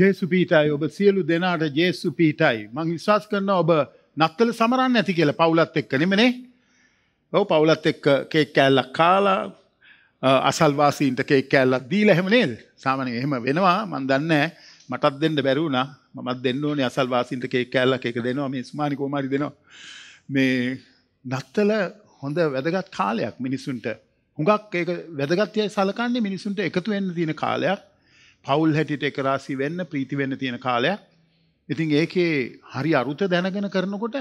ජේසු පීටයි ඔබ සියලු දෙනාට ජේසු පීටයි මං විශවාස කරන ඔබ නත්තල සමරන්න ඇති කියලා පවුලත් එක්ක නෙමනේ ඔව පවුලත් එක්ක කේක් කෑල්ලක් කාලා අසල්වාසීන්ට කේක් කෑල්ලක් දීලා එහෙම නේද සාමාන්‍යයෙන් එහෙම වෙනවා මං දන්නේ මටත් දෙන්න බැරි වුණා මමත් දෙන්න ඕනේ අසල්වාසීන්ට කේක් කෑල්ලක් එක දෙනවා මේ ස්මානි කොමාරි දෙනවා මේ නත්තල හොඳ වැදගත් කාලයක් මිනිසුන්ට හුඟක් ඒක වැදගත්යයි සලකන්නේ මිනිසුන්ට එකතු වෙන්න තියෙන කාලයක් පවුල් හැටියට එකරාසි වෙන්න ප්‍රීති වෙන්න තියෙන කාලයක්. ඉතින් ඒකේ හරි අරුත දැනගෙන කරනකොට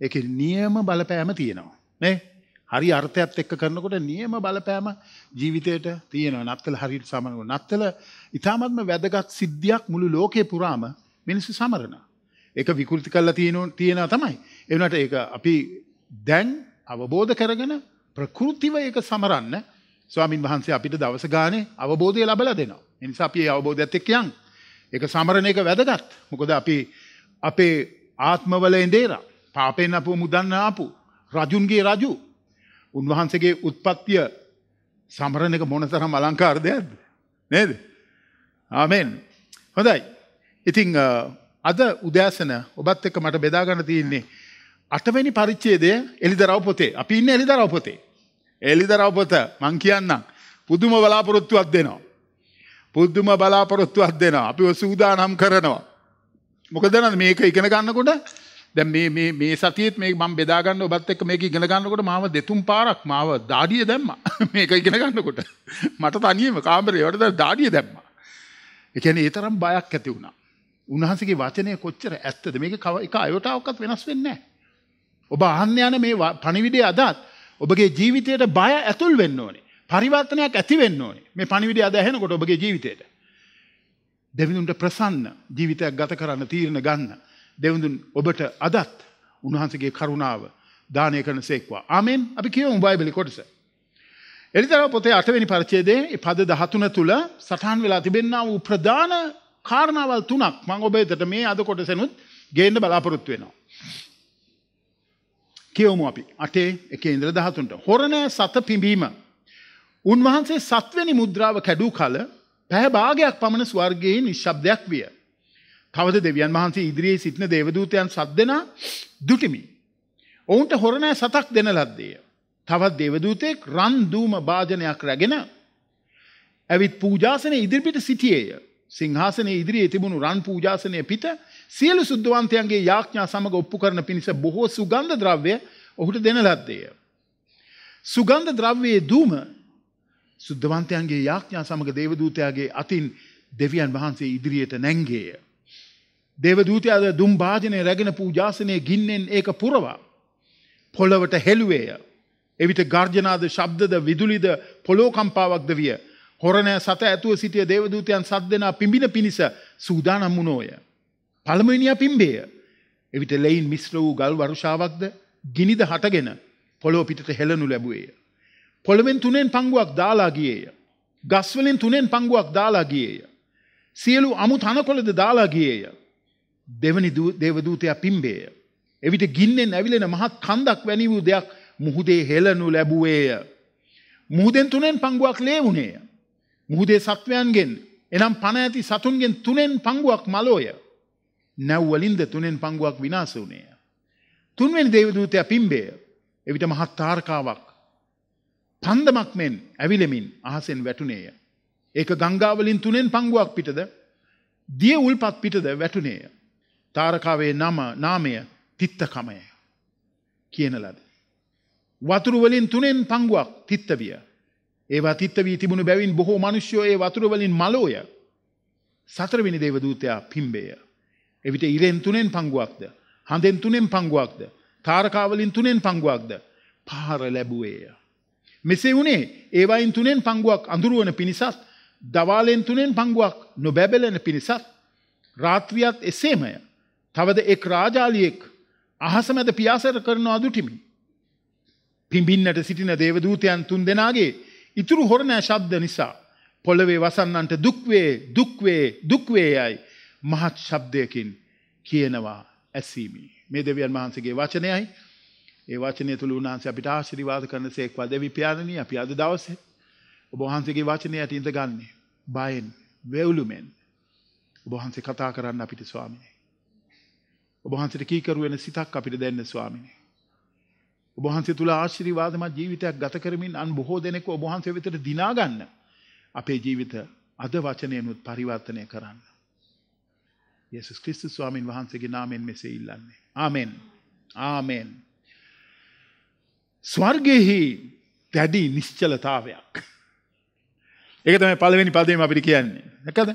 ඒකේ නියම බලපෑම තියෙනවා. නේ? හරි අර්ථයත් එක්ක කරනකොට නියම බලපෑම ජීවිතයට තියෙනවා. නත්තල හරියට සමනව. නත්තල ඊටාත්ම වැදගත් සිද්ධියක් මුළු ලෝකේ පුරාම මිනිස්සු සමරනවා. ඒක විකෘති කරලා තියෙනවා තමයි. ඒ වුණාට ඒක අපි දැන් අවබෝධ කරගෙන ප්‍රകൃතිව ඒක සමරන්න ස්වාමින් වහන්සේ අපිට දවස ගානේ අවබෝධය ලබලා දෙනවා. ඒ නිසා අපි ඒ අවබෝධයත් එක්ක යන්. ඒක සමරණ එක වැදගත්. මොකද අපි අපේ ආත්මවල ඉඳේලා පාපෙන් අපු මුදන්න ආපු රජුන්ගේ රජු උන්වහන්සේගේ උත්පත්තිය සමරණ එක මොනතරම් අලංකාර දෙයක්ද? නේද? ආමෙන්. හොඳයි. ඉතින් අද උදෑසන ඔබත් එක්ක මට බෙදා ගන්න තියෙන්නේ අටවැනි පරිච්ඡේදය එලිදරව් පොතේ. අපි ඉන්නේ එලිදරව් පොතේ. එලිදරව් පොත මං කියන්නම්. පුදුම බලාපොරොත්තුවක් දෙනවා. පුදුම බලාපොරොත්තුවක් දෙනවා. අපි සූදානම් කරනවා. මොකද නේද මේක ඉගෙන ගන්නකොට දැන් මේ මේ මේ සතියේත් මේ මම බෙදා ගන්න ඔබත් එක්ක මේක ඉගෙන ගන්නකොට මාව දෙතුන් පාරක් මාව දාඩිය දැම්මා. මේක ඉගෙන ගන්නකොට මට තනියම කාමරේ වලට දාඩිය දැම්මා. ඒ කියන්නේ ඒ තරම් බයක් ඇති වුණා. උන්වහන්සේගේ වචනය කොච්චර ඇත්තද? මේක එක අයවටාවක්වත් වෙනස් වෙන්නේ නැහැ. ඔබ අහන්න යන මේ පණිවිඩය අදත් ඔබගේ ජීවිතයට බය ඇතුල් වෙන්න ඕනේ. පරිවර්තනයක් ඇති වෙන්න ඕනේ. මේ පණිවිඩය අද ඇහෙනකොට ඔබගේ ජීවිතයට. දෙවිඳුන්ට ප්‍රසන්න ජීවිතයක් ගත කරන්න තීරණ ගන්න. දෙවිඳුන් ඔබට අදත් උන්වහන්සේගේ කරුණාව දානය කරන සේක්වා. ආමෙන් අපි කියමු බයිබලයේ කොටස. එලිතරව පොතේ 8 වෙනි පරිච්ඡේදයේ පද 13 තුල සටහන් වෙලා තිබෙනා වූ ප්‍රධාන කාරණාවල් තුනක් මම ඔබ වෙතට මේ අද කොටසෙනුත් ගේන්න බලාපොරොත්තු වෙනවා. කියවමු අපි අටේ එක ඉන්ද්‍ර දහතුන්ට. හොරණෑ සත පිඹීම. උන්වහන්සේ සත්වනි මුද්‍රාව කැඩූ කල පැහැභාගයක් පමණ ස්වර්ගයේ නිශ්ශබ්දයක් විය. තවද දෙවියන් වහන්සේ ඉදිරියේ සිටින දේවදූතයන් සත් දෙනා දුටිමි. ඔවුන්ට හොරණෑ සතක් දෙන ලද්දේය. තවත් දේවදූතෙක් රන් දූම භාජනයක් රැගෙන ඇවිත් පූජාසන ඉදිරිපිට සිටියේය. සිංහාසනයේ ඉදිරියේ තිබුණු රන් පූජාසනය පිට සියලු සුද්ධවන්තයන්ගේ යාඥා සමග ඔප්පු කරන පිණිස බොහෝ සුගන්ධ ද්‍රව්‍ය ඔහුට දෙන ලද්දේය. සුගන්ධ ද්‍රව්‍යයේ දූම සුද්ධවන්තයන්ගේ යාඥා සමග දේවදූතයාගේ අතින් දෙවියන් වහන්සේ ඉදිරියට නැංගේය. දේවදූතයාද දුම් භාජනය රැගෙන පූජාසනය ගින්නෙන් ඒක පුරවා. පොළවට හෙළුවේය. එවිට ගර්ජනාද ශබ්දද විදුලිද පොලෝකම්පාවක්ද විය. හොරණෑ සත ඇතුව සිටිය දේවදූතයන් සත් දෙනා පිඹින පිණිස සූදානම් වුණෝය. පළමුවෙනියා පිම්බේය. එවිට ලෙයින් මිශ්‍ර වූ ගල් වරුෂාවක්ද ගිනිද හටගෙන පොළොව පිටට හෙළනු ලැබුවේය. පොළවෙන් තුනෙන් පංගුවක් දාලා ගියේය. ගස්වලින් තුනෙන් පංගුවක් දාලා ගියේය. සියලු අමු තනකොළද දාලා ගියේය. දෙවනි දේවදූතයා පිම්බේය. එවිට ගින්නෙන් ඇවිලෙන මහත් කන්දක් වැනි වූ දෙයක් මුහුදේ හෙළනු ලැබුවේය. මුහුදෙන් තුනෙන් පංගුවක් ලේ වුණේය. මුහුදේ සත්වයන්ගෙන් එනම් පණ ඇති සතුන්ගෙන් තුනෙන් පංගුවක් මලෝය. නැව්වලින්ද තුනෙන් පංගුවක් විනාශ වුණේය. තුන්වෙනි දේවදූතයා පිම්බේය. එවිට මහත් තාරකාවක් පන්දමක් මෙන් ඇවිලෙමින් අහසෙන් වැටුණේය. ඒක ගංගාවලින් තුනෙන් පංගුවක් පිටද දිය උල්පත් පිටද වැටුණේය. තාරකාවේ නම නාමය තිත්තකමය කියන ලද. වතුරුවලින් තුනෙන් පංගුවක් තිත්තවිය. ඒවා තිත්ත වී තිබුණු බැවින් බොහෝ මිනිස්යෝ ඒ වතුර වලින් මලෝය. සතරවෙනි දේවදූතයා පිම්බේය. එවිට ඉරෙන් තුනෙන් පංගුවක්ද, හඳෙන් තුනෙන් පංගුවක්ද, තාරකාවලින් තුනෙන් පංගුවක්ද පාර ලැබුවේය. මෙසේ වුණේ ඒවයින් තුනෙන් පංගුවක් අඳුරුවන පිණිසත්, දවාලෙන් තුනෙන් පංගුවක් නොබැබලෙන පිණිසත් රාත්‍රියත් එසේමය. තවද එක් රාජාලියෙක් අහස මැද පියාසර කරන අදුටිමි. පිඹින්නට සිටින දේවදූතයන් තුන් දෙනාගේ ඉතුරු හොරණෑ ශබ්ද නිසා පොළවේ වසන්නන්ට දුක්වේ දුක්වේ දුක්වේ යයි මහත් ශබ්දයකින් කියනවා ඇසීමි. මේ දෙවියන් වහන්සේගේ වචනයයි ඒ වචනය තුළ උන්වහන්සේ අපිට ආශිර්වාද කරන සේක්වා දෙවි පියාණනි අපි අද දවසේ ඔබ වහන්සේගේ වචනය ඇටින්ද ගන්නෙ බයෙන් වෙවුලුමෙන් ඔබ වහන්සේ කතා කරන්න අපිට ස්වාමිනේ. ඔබ වහන්සේට කීකරු වෙන සිතක් අපිට දෙන්න ස්වාමිනේ. ඔබහන්සේ තුළ ආශිර්වාදමත් ජීවිතයක් ගත කරමින් අන් බොහෝ දෙනෙක් ඔබහන්සේ වෙතට දිනා ගන්න. අපේ ජීවිත අද වචනයනුත් පරිවර්තනය කරන්න. යේසුස් ක්‍රිස්තුස් ස්වාමින් වහන්සේගේ නාමයෙන් මෙසේ ඉල්ලන්නේ. ආමෙන්. ආමෙන්. ස්වර්ගෙහි දැඩි නිශ්චලතාවයක්. ඒක තමයි පළවෙනි පදේම අපිට කියන්නේ. නැකද?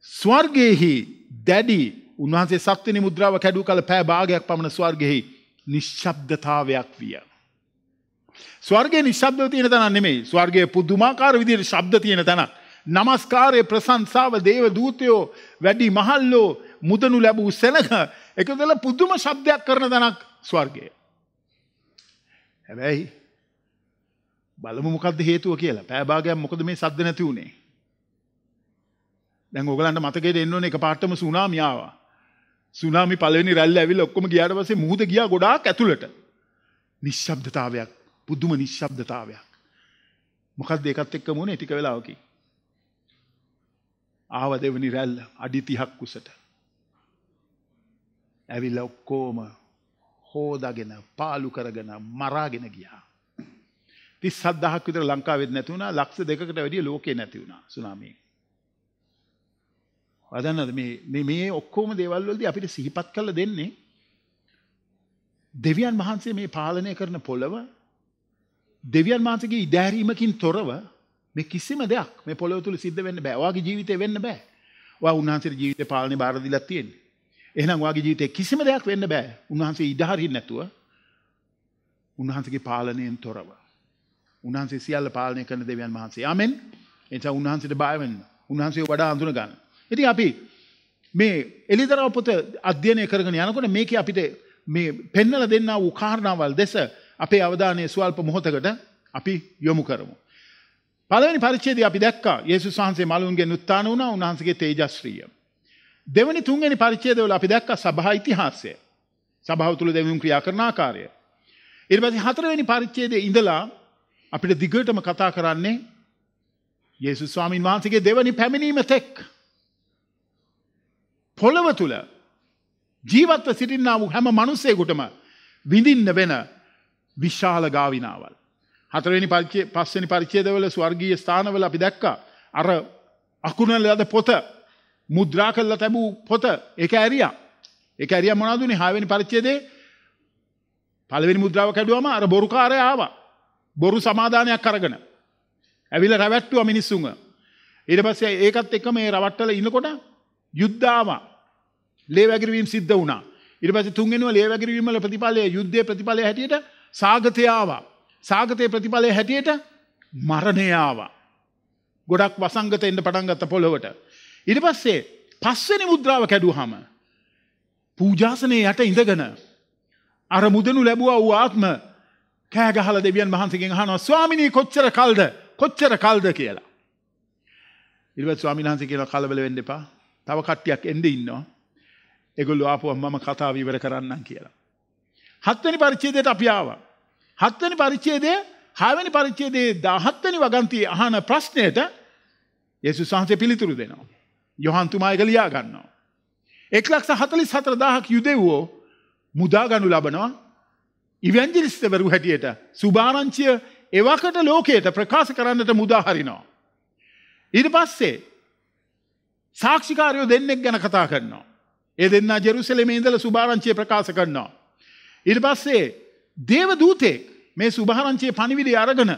ස්වර්ගෙහි දැඩි උන්වහන්සේ සත්වෙනි මුද්‍රාව කැඩුව කල පෑ භාගයක් පමණ ස්වර්ගෙහි නිශ්ශබ්දතාවයක් විය. ස්වර්ගයේ නිශ්ශබ්දව තියෙන තැනක් නෙමෙයි. ස්වර්ගයේ පුදුමාකාර විදිහට ශබ්ද තියෙන තැනක්. নমස්කාරයේ ප්‍රශංසාව දේව දූතයෝ වැඩි මහල්ලෝ මුදනු ලැබූ සෙනඟ එකදල පුදුම ශබ්දයක් කරන තැනක් ස්වර්ගය. හැබැයි බලමු මොකක්ද හේතුව කියලා. පෑ භාගයක් මොකද මේ සද්ද නැති උනේ? දැන් ඕගලන්ට මතකෙට එන්න ඕනේ එකපාරටම සුනාමිය ආවා. සුනාමි පළවෙනි රැල්ල ඇවිල්ලා ඔක්කොම ගියාට පස්සේ මුහුද ගියා ගොඩාක් ඇතුළට. නිශ්ශබ්දතාවයක්, පුදුම නිශ්ශබ්දතාවයක්. මොකද්ද ඒකත් එක්කම උනේ ටික වෙලාවකින්. ආව දෙවෙනි රැල්ල අඩි 30ක් උසට. ඇවිල්ලා ඔක්කොම හෝදාගෙන, පාලු කරගෙන, මරාගෙන ගියා. 37000ක් විතර ලංකාවෙත් නැති වුණා, ලක්ෂ දෙකකට වැඩිය ලෝකේ නැති වුණා සුනාමියෙන්. අදන්නද මේ මේ ඔක්කෝම දේවල්වලදී අපිට සිහිපත් කළ දෙන්නේ දෙවියන් වහන්සේ මේ පාලනය කරන පොළව දෙවියන් වහන්සේගේ ඉදෑරීමකින් තොරව මේ කිසිම දෙයක් මේ පොළොව තුල සිද්ධ වෙන්න බෑ. ඔයාගේ ජීවිතේ වෙන්න බෑ. ඔයා උන්වහන්සේ ජීවිතේ පාලනේ බාර දීලා තියෙන්නේ. එහෙනම් ඔයාගේ ජීවිතේ කිසිම දෙයක් වෙන්න බෑ. උන්වහන්සේ ඉදහරින්න නැතුව උන්වහන්සේගේ පාලනයෙන් තොරව. උන්වහන්සේ සියල්ල පාලනය කරන දෙවියන් වහන්සේ. ආමෙන්. එනිසා උන්වහන්සේට බය වෙන්න. උන්වහන්සේව වඩා අඳුන ගන්න. ඉතින් අපි මේ එලිදරව් පොත අධ්‍යයනය කරගෙන යනකොට මේකේ අපිට මේ පෙන්වලා දෙන්නා වූ කාරණාවල් දෙස අපේ අවධානය ස්වල්ප මොහොතකට අපි යොමු කරමු. පළවෙනි පරිච්ඡේදය අපි දැක්කා යේසුස් වහන්සේ මලුන්ගෙන් උත්ථාන වුණා උන්වහන්සේගේ තේජස්ත්‍රිය. දෙවෙනි තුන්වෙනි පරිච්ඡේදවල අපි දැක්කා සභා ඉතිහාසය. සභාව තුළ දෙවියන් ක්‍රියා කරන ආකාරය. ඊට පස්සේ හතරවෙනි පරිච්ඡේදයේ ඉඳලා අපිට දිගටම කතා කරන්නේ යේසුස් ස්වාමීන් වහන්සේගේ දෙවනි පැමිණීම තෙක් පොළව තුල ජීවත්ව සිටින්නා වූ හැම මිනිසෙකුටම විඳින්න වෙන විශාල ගාවිනාවල්. හතරවෙනි පරිච්ඡේ පස්වෙනි පරිච්ඡේදවල ස්වර්ගීය ස්ථානවල අපි දැක්කා අර අකුණල ලද පොත මුද්‍රා කරලා තිබූ පොත ඒක ඇරියා. ඒක ඇරියා මොනවද උනේ? හයවෙනි පරිච්ඡේදයේ පළවෙනි මුද්‍රාව කැඩුවම අර බොරුකාරයා ආවා. බොරු සමාදානයක් අරගෙන. ඇවිල්ලා රැවට්ටුවා මිනිස්සුන්ව. ඊට පස්සේ ඒකත් එක්කම මේ රවට්ටල ඉන්නකොට යුද්ධාවා. ලේවැගිරවීම් සිද්ධ වුණා. ඊට පස්සේ තුන්වෙනිව ලේවැගිරවීම් වල ප්‍රතිඵලය යුද්ධයේ ප්‍රතිඵලය හැටියට සාගතය ආවා. සාගතයේ ප්‍රතිඵලය හැටියට මරණය ආවා. ගොඩක් වසංගත එන්න පටන් ගත්ත පොළොවට. ඊට පස්සේ පස්වෙනි මුද්‍රාව කැඩුවාම පූජාසනයේ යට ඉඳගෙන අර මුදනු ලැබුවා වූ ආත්ම කෑ ගහලා දෙවියන් වහන්සේගෙන් අහනවා ස්වාමිනී කොච්චර කල්ද කොච්චර කල්ද කියලා. ඊළඟ ස්වාමීන් වහන්සේ කියන කලබල වෙන්න එපා. තව කට්ටියක් එන්නේ ඉන්නවා. ඒගොල්ලෝ ආපුවම මම කතාව ඉවර කරන්නම් කියලා. හත්වෙනි පරිච්ඡේදයට අපි ආවා. හත්වෙනි පරිච්ඡේදයේ හයවෙනි පරිච්ඡේදයේ 17 වෙනි වගන්තියේ අහන ප්‍රශ්නයට යේසුස් වහන්සේ පිළිතුරු දෙනවා. යොහන් තුමා ඒක ලියා ගන්නවා. 144000ක් යුදෙව්වෝ මුදා ගනු ලබනවා. ඉවෙන්ජලිස්ටවරු හැටියට සුභාරංචිය එවකට ලෝකයට ප්‍රකාශ කරන්නට මුදා හරිනවා. ඊට පස්සේ සාක්ෂිකාරයෝ දෙන්නෙක් ගැන කතා කරනවා. ඒ දෙන්න ජෙරුසලෙම ඉඳල සුභාරංචිය ප්‍රකාශ කරනවා. ඉට පස්සේ දේව දූතෙක් මේ සුභාරංචිය පණිවිඩි අරගෙන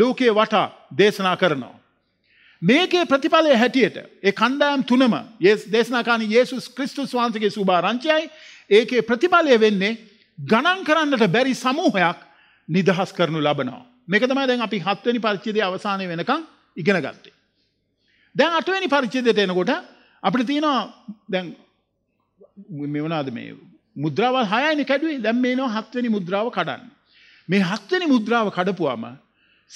ලෝකයේ වටා දේශනා කරනවා. මේකේ ප්‍රතිඵලය හැටියට ඒ කණ්ඩායම් තුනම දේශනාකානී යේසුස් ක්‍රිස්තුස් වහන්සගේ සුභාරංචයයි ඒකේ ප්‍රතිඵලය වෙන්නේ ගණන් කරන්නට බැරි සමූහයක් නිදහස් කරනු ලබනවා. මේක තමයි දැන් අපි හත්වනි පරිච්ඡේදය අවසානය වෙනකන් ඉගෙන ගත්තේ. දැන් අටවෙනි පරිච්ඡේදයට එනකොට අපිට තියෙනවා දැන් මෙවනාද මේ මුද්‍රාවල් හයයින කැඩුවේ දැන් මේනවා හත්වෙනි මුද්‍රාව කඩන්න. මේ හත්වෙනි මුද්‍රාව කඩපුවාම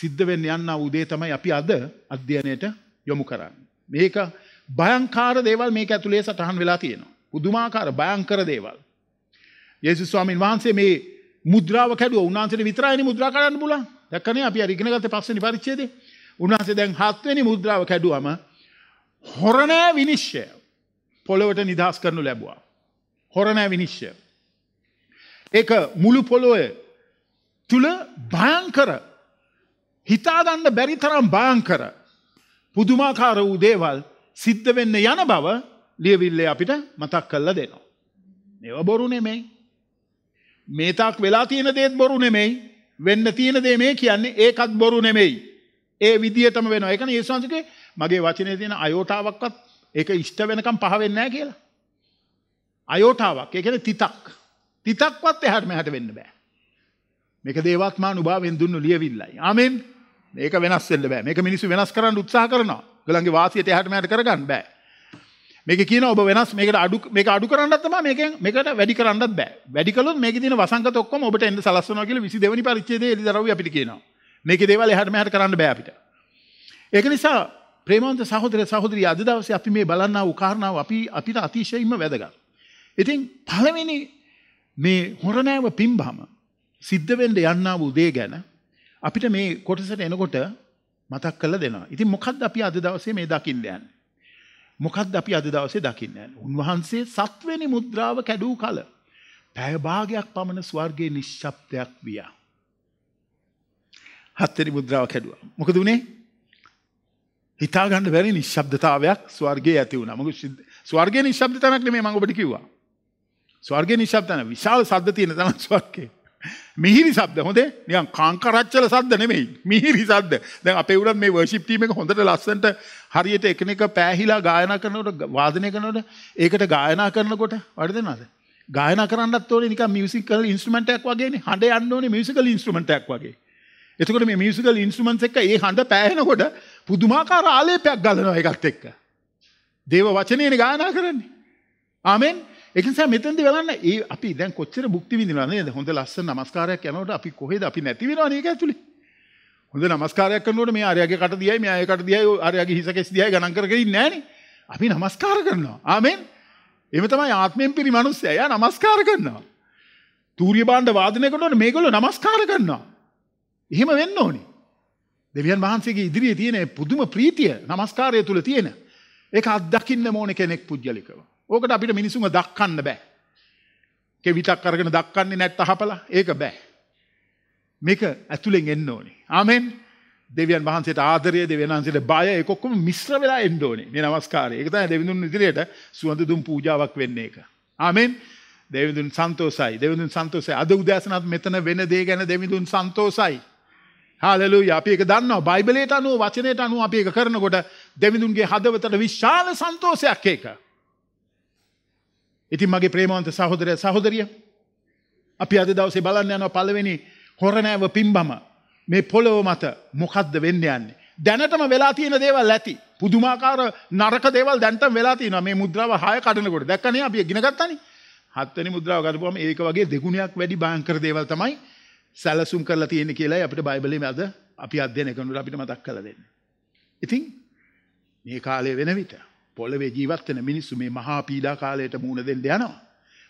සිද්ධ වෙන්න යන්න උදේ තමයි අපි අද අධ්‍යයනයට යොමු කරන්නේ. මේක භයංකාර දේවල් මේක ඇතුලේ සටහන් වෙලා තියෙනවා. පුදුමාකාර භයංකර දේවල්. යේසුස් ස්වාමීන් වහන්සේ මේ මුද්‍රාව කැඩුවා. උන්වහන්සේට විතරයිනේ මුද්‍රා කඩන්න පුළුවන්. දැක්කනේ අපි අර ඉගෙන ගත්තේ පස්වෙනි පරිච්ඡේදේ. උන්වහන්සේ දැන් හත්වෙනි මුද්‍රාව කැඩුවම හොරණෑ විනිශ්චය පොළොවට නිදහස් කරනු ලැබුවා. හොරණෑ විනිශ්්‍ය. ඒක මුළු පොළොය තුළ භයංකර හිතාදන්න බැරි තරම් භාංකර පුදුමාකාර වූ දේවල් සිද්ධ වෙන්න යන බව ලියවිල්ලේ අපිට මතක් කල්ල දෙනවා. ඒව බොරු නෙමෙයි. මේතාක් වෙලා තියෙන දේත් බොරු නෙමෙයි වෙන්න තියෙන දේ මේ කියන්නේ ඒකත් බොරු නෙමෙයි. ඒ විදිහටම වෙනවා. ඒකනේ යේසුස් වහන්සේගේ මගේ වචනේ තියෙන අයෝටාවක්වත් ඒක ඉෂ්ට වෙනකම් පහ වෙන්නේ නැහැ කියලා. අයෝටාවක් එකන තිතක් තිතක්වත් එහටම හැට වෙන්න බෑ. මේක දේවත්මා නුභාවෙන් දුන්න ලියවිල්ලයි. ආමෙන් ඒක වෙනස්සෙල්ල බෑ මේක මිනිස්සු වෙනස් කරන්න උත්සා කරනවා ගළන්ගේ වාසියට එහට මට කරගන්න බෑ. මේක කියන ඔබ වෙනස් මේකට අඩු මේක අඩු කරන්නත් තමයි මේකෙන් මේකට වැඩි කරන්නත් බෑ. වැඩි කළොත් මේකේ තියෙන වසංගත ඔක්කොම ඔබට එන්න සලස්වනවා කියලා 22 වෙනි පරිච්ඡේදයේ එළිදරව්වේ අපිට කියනවා. මේකේ දේවල් එහාට මෙහාට කරන්න බෑ අපිට. ඒක නිසා ප්‍රේමවන්ත සහෝදර සහෝදරිය අද දවසේ අපි මේ බලන්නා වූ කාරණාව අපි අපිට අතිශයින්ම වැදගත්. ඉතින් පළවෙනි මේ හොරණෑව පිම්බහම සිද්ධ වෙන්න යන්නා වූ දේ ගැන අපිට මේ කොටසට එනකොට මතක් කරලා දෙනවා. ඉතින් මොකද්ද අපි අද දවසේ මේ දකින්න යන්නේ? මොකද්ද අපි අද දවසේ දකින්න යන්නේ? උන්වහන්සේ සත්වෙනි මුද්‍රාව කැඩූ කල පැය භාගයක් පමණ ස්වර්ගයේ නිශ්ශබ්දයක් වියා. හත්වෙනි මුද්‍රාව කැඩුවා. මොකද උනේ? හිතා ගන්න බැරි නිශ්ශබ්දතාවයක් ස්වර්ගයේ ඇති වුණා. මොකද ස්වර්ගයේ නිශ්ශබ්දතාවක් නෙමෙයි මම ඔබට කිව්වා. ස්වර්ගය නිශ්ශබ්ද නැහැ. විශාල ශබ්ද තියෙන තමයි ස්වර්ගය. මිහිරි ශබ්ද හොඳේ නිකන් කාංකරච්චල ශබ්ද නෙමෙයි. මිහිරි ශබ්ද. දැන් අපේ උරන් මේ වර්ෂිප් ටීම් එක හොඳට ලස්සනට හරියට එකිනෙක පෑහිලා ගායනා කරනකොට වාදනය කරනකොට ඒකට ගායනා කරනකොට වර්ධනවද? ගායනා කරන්නත් ඕනේ නිකන් මියුසිකල් ඉන්ස්ට්‍රුමන්ට් එකක් වගේනේ. හඬ යන්න ඕනේ මියුසිකල් ඉන්ස්ට්‍රුමන්ට් එකක් වගේ. එතකොට මේ මියුසිකල් ඉන්ස්ට්‍රුමන්ට්ස් එක ඒ හඬ පෑහෙනකොට පුදුමාකාර ආලේපයක් ගලනවා ඒකත් එක්ක. දේව වචනේනේ ගායනා කරන්නේ. ආමෙන්. එකනිසා මෙතැදි වෙලන්න ඒ අපි දැන් කොච්චර බුක්ති විදිලන්නේ හොඳ ලස්ස නමස්කාරයක් යනට අපි කොහෙද අපි නැතිවෙනවා ඒක ඇතුළි හොඳ නමස්කාරයක් කනට මේ අරයගේ කට දියයි මේ අයකට දියයි අරයගේ හිසකෙස් දියයි ගණන් කරගන්න නෑන අපි නමස්කාර කරනවා ආමෙන් එම තමයි ආත්මයෙන් පිරි මනුස්සය ය නමස්කාර කරනවා තූරිය බාණ්ඩ වාදනයකටට මේකොල නමස්කාර කරනවා එහෙම වෙන්න ඕනි දෙවියන් වහන්සේගේ ඉදිරියේ තියෙන පුදුම ප්‍රීතිය නමස්කාරය තුළ තියෙන ඒ අත්දකින්න මෝන කෙනෙක් පුද්ගලිකවා ඕකට අපිට මිනිසුන්ව දක්කන්න බෑ. කෙවිතක් කරගෙන දක්කන්නේ නැත් අහපලා ඒක බෑ. මේක ඇතුලෙන් එන්න ඕනේ. ආමෙන්. දෙවියන් වහන්සේට ආදරය දෙවියන් වහන්සේට බය ඒක ඔක්කොම මිශ්‍ර වෙලා එන්න ඕනේ. මේ নমස්කාරය. ඒක තමයි දෙවිඳුන් ඉදිරියට සුවඳ දුම් පූජාවක් වෙන්නේ ඒක. ආමෙන්. දෙවිඳුන් සන්තෝසයි. දෙවිඳුන් සන්තෝසයි. අද උදෑසනත් මෙතන වෙන දේ ගැන දෙවිඳුන් සන්තෝසයි. හාලෙලූයා. අපි ඒක දන්නවා. බයිබලයට අනුව වචනයට අනුව අපි ඒක කරනකොට දෙවිඳුන්ගේ හදවතට විශාල සන්තෝෂයක් ඒක. ඉතින් මගේ ප්‍රේමවන්ත සහෝදරය සහෝදරිය අපි අද දවසේ බලන්න යනවා පළවෙනි හොරණෑව පිම්බම මේ පොළොව මත මොකද්ද වෙන්න යන්නේ දැනටම වෙලා තියෙන දේවල් ඇති පුදුමාකාර නරක දේවල් දැන්ටම වෙලා තියෙනවා මේ මුද්‍රාව හය කඩනකොට දැක්කනේ අපි ඉගෙන ගත්තානේ හත්වෙනි මුද්‍රාව ගත්තාම ඒක වගේ දෙගුණයක් වැඩි භයංකර දේවල් තමයි සැලසුම් කරලා තියෙන්නේ කියලායි අපිට බයිබලයේ අද අපි අධ්‍යයනය කරනකොට අපිට මතක් කරලා දෙන්නේ ඉතින් මේ කාලය වෙන විට පොළවේ ජීවත් වෙන මිනිස්සු මේ මහා පීඩා කාලයට මුහුණ දෙන්න යනවා.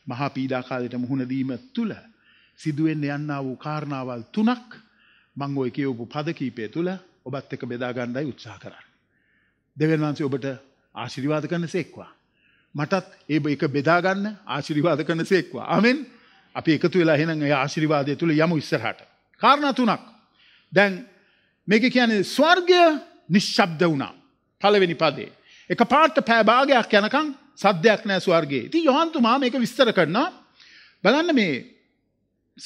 මහා පීඩා කාලයට මුහුණ දීම තුල සිදුවෙන්න යන්නා වූ කාරණාවල් තුනක් මම ඔය කියවපු පද කීපය තුල ඔබත් එක්ක බෙදා ගන්නයි උත්සාහ කරන්නේ. දෙවියන් වහන්සේ ඔබට ආශිර්වාද කරනසේක්වා. මටත් ඒ එක බෙදා ගන්න ආශිර්වාද කරනසේක්වා. ආමෙන්. අපි එකතු වෙලා එහෙනම් ඒ ආශිර්වාදය තුල යමු ඉස්සරහට. කාරණා තුනක්. දැන් මේක කියන්නේ ස්වර්ගය නිශ්ශබ්ද වුණා. පළවෙනි පදේ එක පාට පෑභාගයක් යනකං සද්‍යයක් නෑ ස්වර්ගේ ති යොහන්තුමා මේක විස්තර කරනවා බලන්න මේ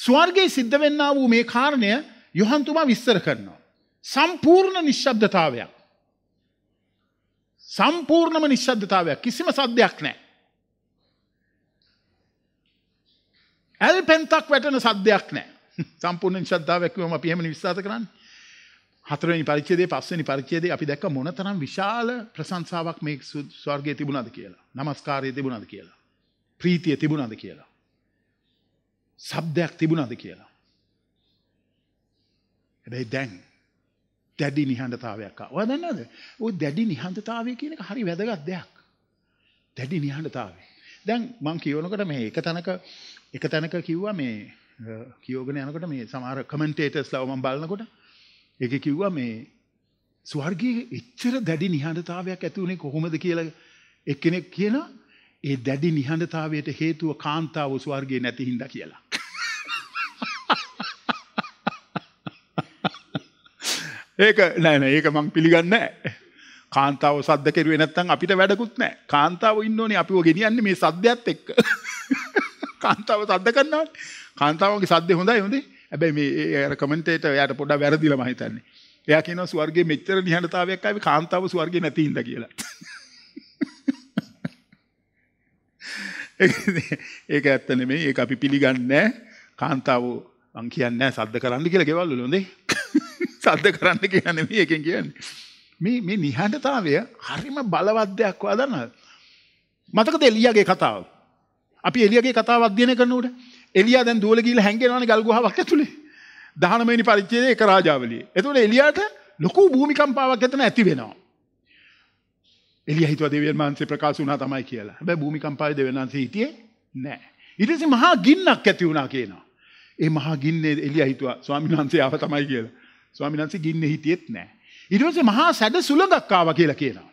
ස්වර්ගේ සිද්ධ වෙන්න වූ මේ කාරණය යොහන්තුමා විස්තර කරනවා. සම්පූර්ණ නිශ්ශබ්දතාවයක්. සම්පූර්ණම නිශ්ශබ්දතාවයක් කිසිම සද්‍යයක් නෑ. ඇල් පැන්තක් වැටන සද්‍යයක් නෑ සම්පූර්ණ නිශ්ශද්ධාවයක්වම අපි එහෙම විශ්වාස කරන්නේ. හතරවෙනි පරිච්ඡේදයේ පස්වෙනි පරිච්ඡේදයේ අපි දැක්ක මොනතරම් විශාල ප්‍රශංසාවක් මේ ස්වර්ගයේ තිබුණාද කියලා. নমස්කාරය තිබුණාද කියලා. ප්‍රීතිය තිබුණාද කියලා. ශබ්දයක් තිබුණාද කියලා. හැබැයි දැන් දැඩි නිහඬතාවයක් ආවා. ඔයා දන්නවද? ওই දැඩි නිහඬතාවය කියන එක හරි වැදගත් දෙයක්. දැඩි නිහඬතාවය. දැන් මම කියවනකොට මේ එක තැනක එක තැනක කිව්වා මේ කියවගෙන යනකොට මේ සමහර කමෙන්ටේටර්ස්ලා මම බලනකොට ඒක කිව්වා මේ ස්වර්ගයේ එච්චර දැඩි නිහඬතාවයක් ඇති උනේ කොහොමද කියලා එක්කෙනෙක් කියනවා ඒ දැඩි නිහඬතාවයට හේතුව කාන්තාව ස්වර්ගයේ නැති හින්දා කියලා. ඒක නෑ නෑ ඒක මම පිළිගන්නේ නෑ. කාන්තාව සද්ද කෙරුවේ නැත්නම් අපිට වැඩකුත් නෑ. කාන්තාව ඉන්න ඕනේ අපිව ගෙනියන්නේ මේ සද්දයත් එක්ක. කාන්තාව සද්ද කරනවා. කාන්තාවගේ සද්දේ හොඳයි හොඳේ. හැබැයි මේ අර කමෙන්ටේටර් එයාට පොඩ්ඩක් වැරදිලා මම හිතන්නේ. එයා කියනවා ස්වර්ගයේ මෙච්චර නිහඬතාවයක් ආවේ කාන්තාව ස්වර්ගේ නැති ඉඳ කියලා. ඒක ඇත්ත නෙමෙයි. ඒක අපි පිළිගන්නේ නැහැ. කාන්තාව මං කියන්නේ නැහැ සද්ද කරන්න කියලා ගෙවල් වල හොඳේ. සද්ද කරන්න කියලා නෙමෙයි එකෙන් කියන්නේ. මේ මේ නිහඬතාවය හරිම බලවත් දෙයක් වදනහල්. මතකද එලියාගේ කතාව? අපි එලියාගේ කතාව අධ්‍යයනය කරනකොට එලියා දැන් දුවල ගිහිල්ලා හැංගෙනවනේ ගල් ගුහාවක් ඇතුලේ. 19 වෙනි පරිච්ඡේදයේ එක රාජාවලියේ. එතකොට එලියාට ලොකු භූමිකම්පාවක් එතන ඇති වෙනවා. එලියා හිතුවා දෙවියන් වහන්සේ ප්‍රකාශ වුණා තමයි කියලා. හැබැයි භූමිකම්පාවේ දෙවියන් වහන්සේ හිටියේ නැහැ. ඊට පස්සේ මහා ගින්නක් ඇති වුණා කියනවා. ඒ මහා ගින්නේ එලියා හිතුවා ස්වාමීන් වහන්සේ ආව තමයි කියලා. ස්වාමීන් වහන්සේ ගින්නේ හිටියෙත් නැහැ. ඊට පස්සේ මහා සැඩ සුළඟක් ආවා කියලා කියනවා.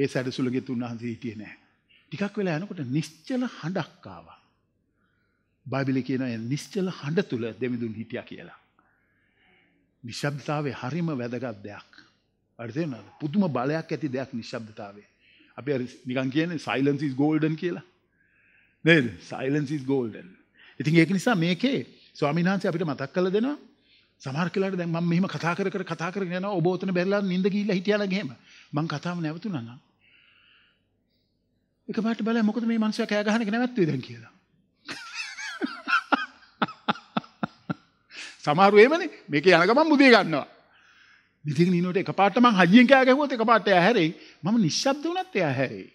ඒ සැඩ සුළඟෙත් උන්වහන්සේ හිටියේ නැහැ. ටිකක් වෙලා යනකොට නිශ්චල හඬක් ආවා. බයිබලේ කියනවා නිශ්චල හඬ තුල දෙමිඳුන් හිටියා කියලා. නිශ්ශබ්දතාවය හරිම වැදගත් දෙයක්. හරි තේරෙනවද? පුදුම බලයක් ඇති දෙයක් නිශ්ශබ්දතාවය. අපි හරි නිකන් කියන්නේ silence is golden කියලා. නේද? silence is golden. ඉතින් ඒක නිසා මේකේ ස්වාමීන් වහන්සේ අපිට මතක් කරලා දෙනවා සමහර කෙනාට දැන් මම මෙහෙම කතා කර කර කතා කරගෙන යනවා ඔබ ඔතන බැලලා නිින්ද ගිහිල්ලා හිටියාලා ගෙහෙම. මං කතාව නැවතුණා නම් එකපාරට බලයි මොකද මේ මිනිස්සයා කෑ ගහන එක නැවැත්තුවේ දැන් කියලා. සමහරු එහෙමනේ මේකේ යන ගමන් මුදිය ගන්නවා. ඉතින් නිනෝට එකපාරට මං හයියෙන් කෑ ගැහුවොත් එකපාරට එයා හැරෙයි. මම නිශ්ශබ්ද වුණත් එයා හැරෙයි.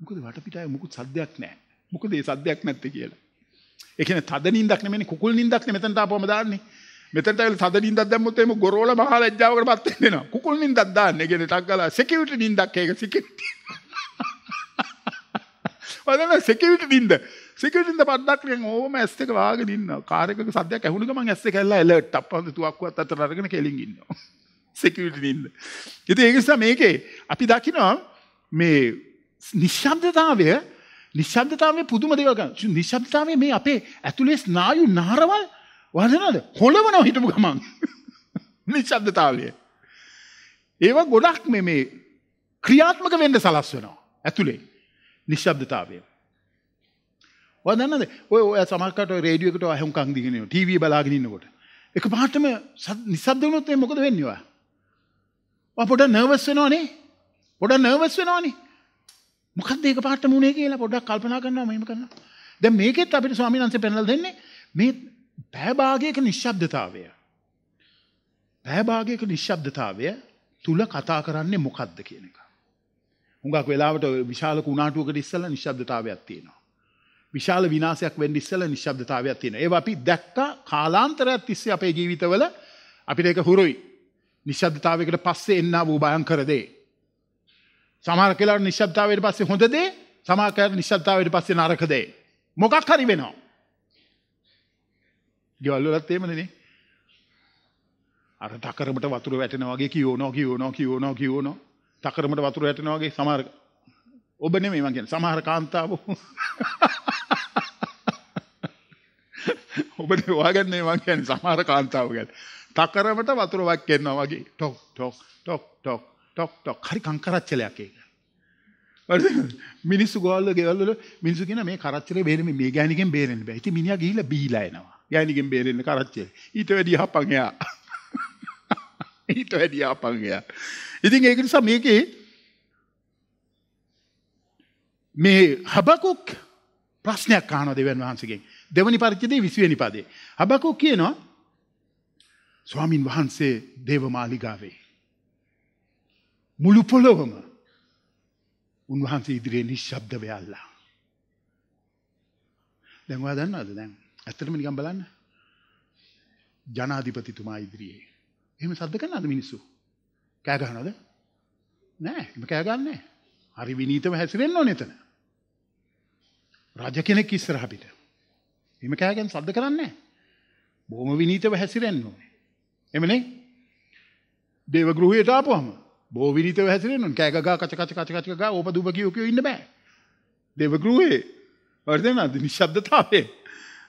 මොකද වටපිටාවේ මුකුත් සද්දයක් නැහැ. මොකද ඒ සද්දයක් නැත්තේ කියලා. ඒ කියන්නේ තද නින්දක් නෙමෙයි කුකුල් නින්දක් නෙමෙයි මෙතනට ආපුවම දාන්නේ. මෙතනට ඇවිල්ලා තද නින්දක් දැම්මොත් එහෙම ගොරෝල මහා ලැජ්ජාවකටපත් වෙනවා. කුකුල් නින්දක් දාන්න. ඒ කියන්නේ ටක් ගාලා security නින්දක් ඒක security. වදන සෙකවිට දින්ද සෙකට පදක්ෙන් ඕම ඇස්සක වාග දින්න කාරක සදයක් ඇහුණුම ඇස්ස කල්ලා එලට අපද තුවක්වත් අත රගෙන කෙලිගන්න සෙකට දින්න. එති ඒනිසා මේකේ අපි දකිනවා මේ නිශ්ශබ්දතාවය නිශ්ශබ්දතාවේ පුදුම දෙවක නිශ්ශබ්දතාවේ මේ අපේ ඇතුළේ ස්නායු නාරවල් වදනද හොළවනව හිටපු ගමන් නිශ්ශබ්දතාවය. ඒවා ගොඩක් මේ ක්‍රියාත්මක වෙන්ඩ සලස් වෙනවා ඇතුළේ නිශ්ශබ්දතාවය. වදන්නද ඔය සමක්කට රේඩියකට අහුකං දිගෙනව ටව බලාගෙනන්නකොට එක පාටම නිසබ්දවනොත්ේ මොකද වෙන්නවා. පොඩ නර්වස් වෙනවානේ පොඩ නර්වස් වෙනවානේ මොකක්දේ පාට මුණේ කියලා පොඩක් කල්පනා කරනවා මෙම කරන්න දැ මේකෙත් අපිට ස්වාමිනන්ස පැනල් දෙන්නේ මේ පෑභාගයක නිශ්ශබ්දතාවය. පෑභාගයක නිශ්ශබ්දතාවය තුළ කතා කරන්නේ මොකක්ද කියන එක. හුඟක් වෙලාවට විශාල කුණාටුවකට ඉස්සලා නිශ්ශබ්දතාවයක් තියෙනවා. විශාල විනාශයක් වෙන්න ඉස්සලා නිශ්ශබ්දතාවයක් තියෙනවා. ඒව අපි දැක්ක කාලාන්තරයක් තිස්සේ අපේ ජීවිතවල අපිට ඒක හුරුයි. නිශ්ශබ්දතාවයකට පස්සේ එන්නා වූ භයංකර දේ. සමහර කෙනාට නිශ්ශබ්දතාවයට පස්සේ හොඳ දේ, සමහර කෙනාට නිශ්ශබ්දතාවයට පස්සේ නරක දේ. මොකක් හරි වෙනවා. ගෙවල් වලත් එහෙමනේ. අර ඩකරමට වතුර වැටෙනවා වගේ කියවනවා කියවනවා කියවනවා කියවනවා තකරමට වතුර හැටෙනවා වගේ සමහර ඔබ නෙමෙයි මං කියන්නේ සමහර කාන්තාවෝ ඔබ නෙවෙයි ඔයාගන්නේ මං කියන්නේ සමහර කාන්තාවෝ ගැන තකරමට වතුර වක්කෙනවා වගේ ටොක් ටොක් ටොක් ටොක් ටොක් ටොක් හරි කංකරච්චලයක් ඒක මිනිස්සු ගෝල්ල ගෙවල් වල මිනිස්සු කියන මේ කරච්චලේ බේරෙන්නේ මේ ගෑණිකෙන් බේරෙන්න බෑ ඉතින් මිනිහා ගිහිල්ලා බීලා එනවා ගෑණිකෙන් බේරෙන්න කරච්චලේ ඊට වැඩි යහපන් එයා ඊට වැඩිය අපංගයා. ඉතින් ඒක නිසා මේකේ මේ හබකුක් ප්‍රශ්නයක් අහනවා දෙවියන් වහන්සේගෙන්. දෙවනි පරිච්ඡේදයේ 20 වෙනි පදේ. හබකුක් කියනවා ස්වාමින් වහන්සේ දේවමාලිගාවේ මුළු පොළොවම උන්වහන්සේ ඉදිරියේ නිශ්ශබ්දව යල්ලා. දැන් ඔයා දන්නවද දැන්? ඇත්තටම නිකන් බලන්න. ජනාධිපතිතුමා ඉදිරියේ එහෙම සද්ද කරනවද මිනිස්සු? කෑ ගහනවද? නෑ, එහෙම කෑ ගන්නෑ. හරි විනීතව හැසිරෙන්න ඕනේ එතන. රජ කෙනෙක් ඉස්සරහ පිට. එහෙම කෑගෙන සද්ද කරන්නේ නෑ. බොහොම විනීතව හැසිරෙන්න ඕනේ. එමනේ? දේව ගෘහයට ආපුවම බොහොම විනීතව හැසිරෙන්න ඕනේ. කෑ ගගා කච කච කච කච ගා ඕප දුබ කියෝ කියෝ ඉන්න බෑ. දේව ගෘහේ වර්ධනද නිශ්ශබ්දතාවයේ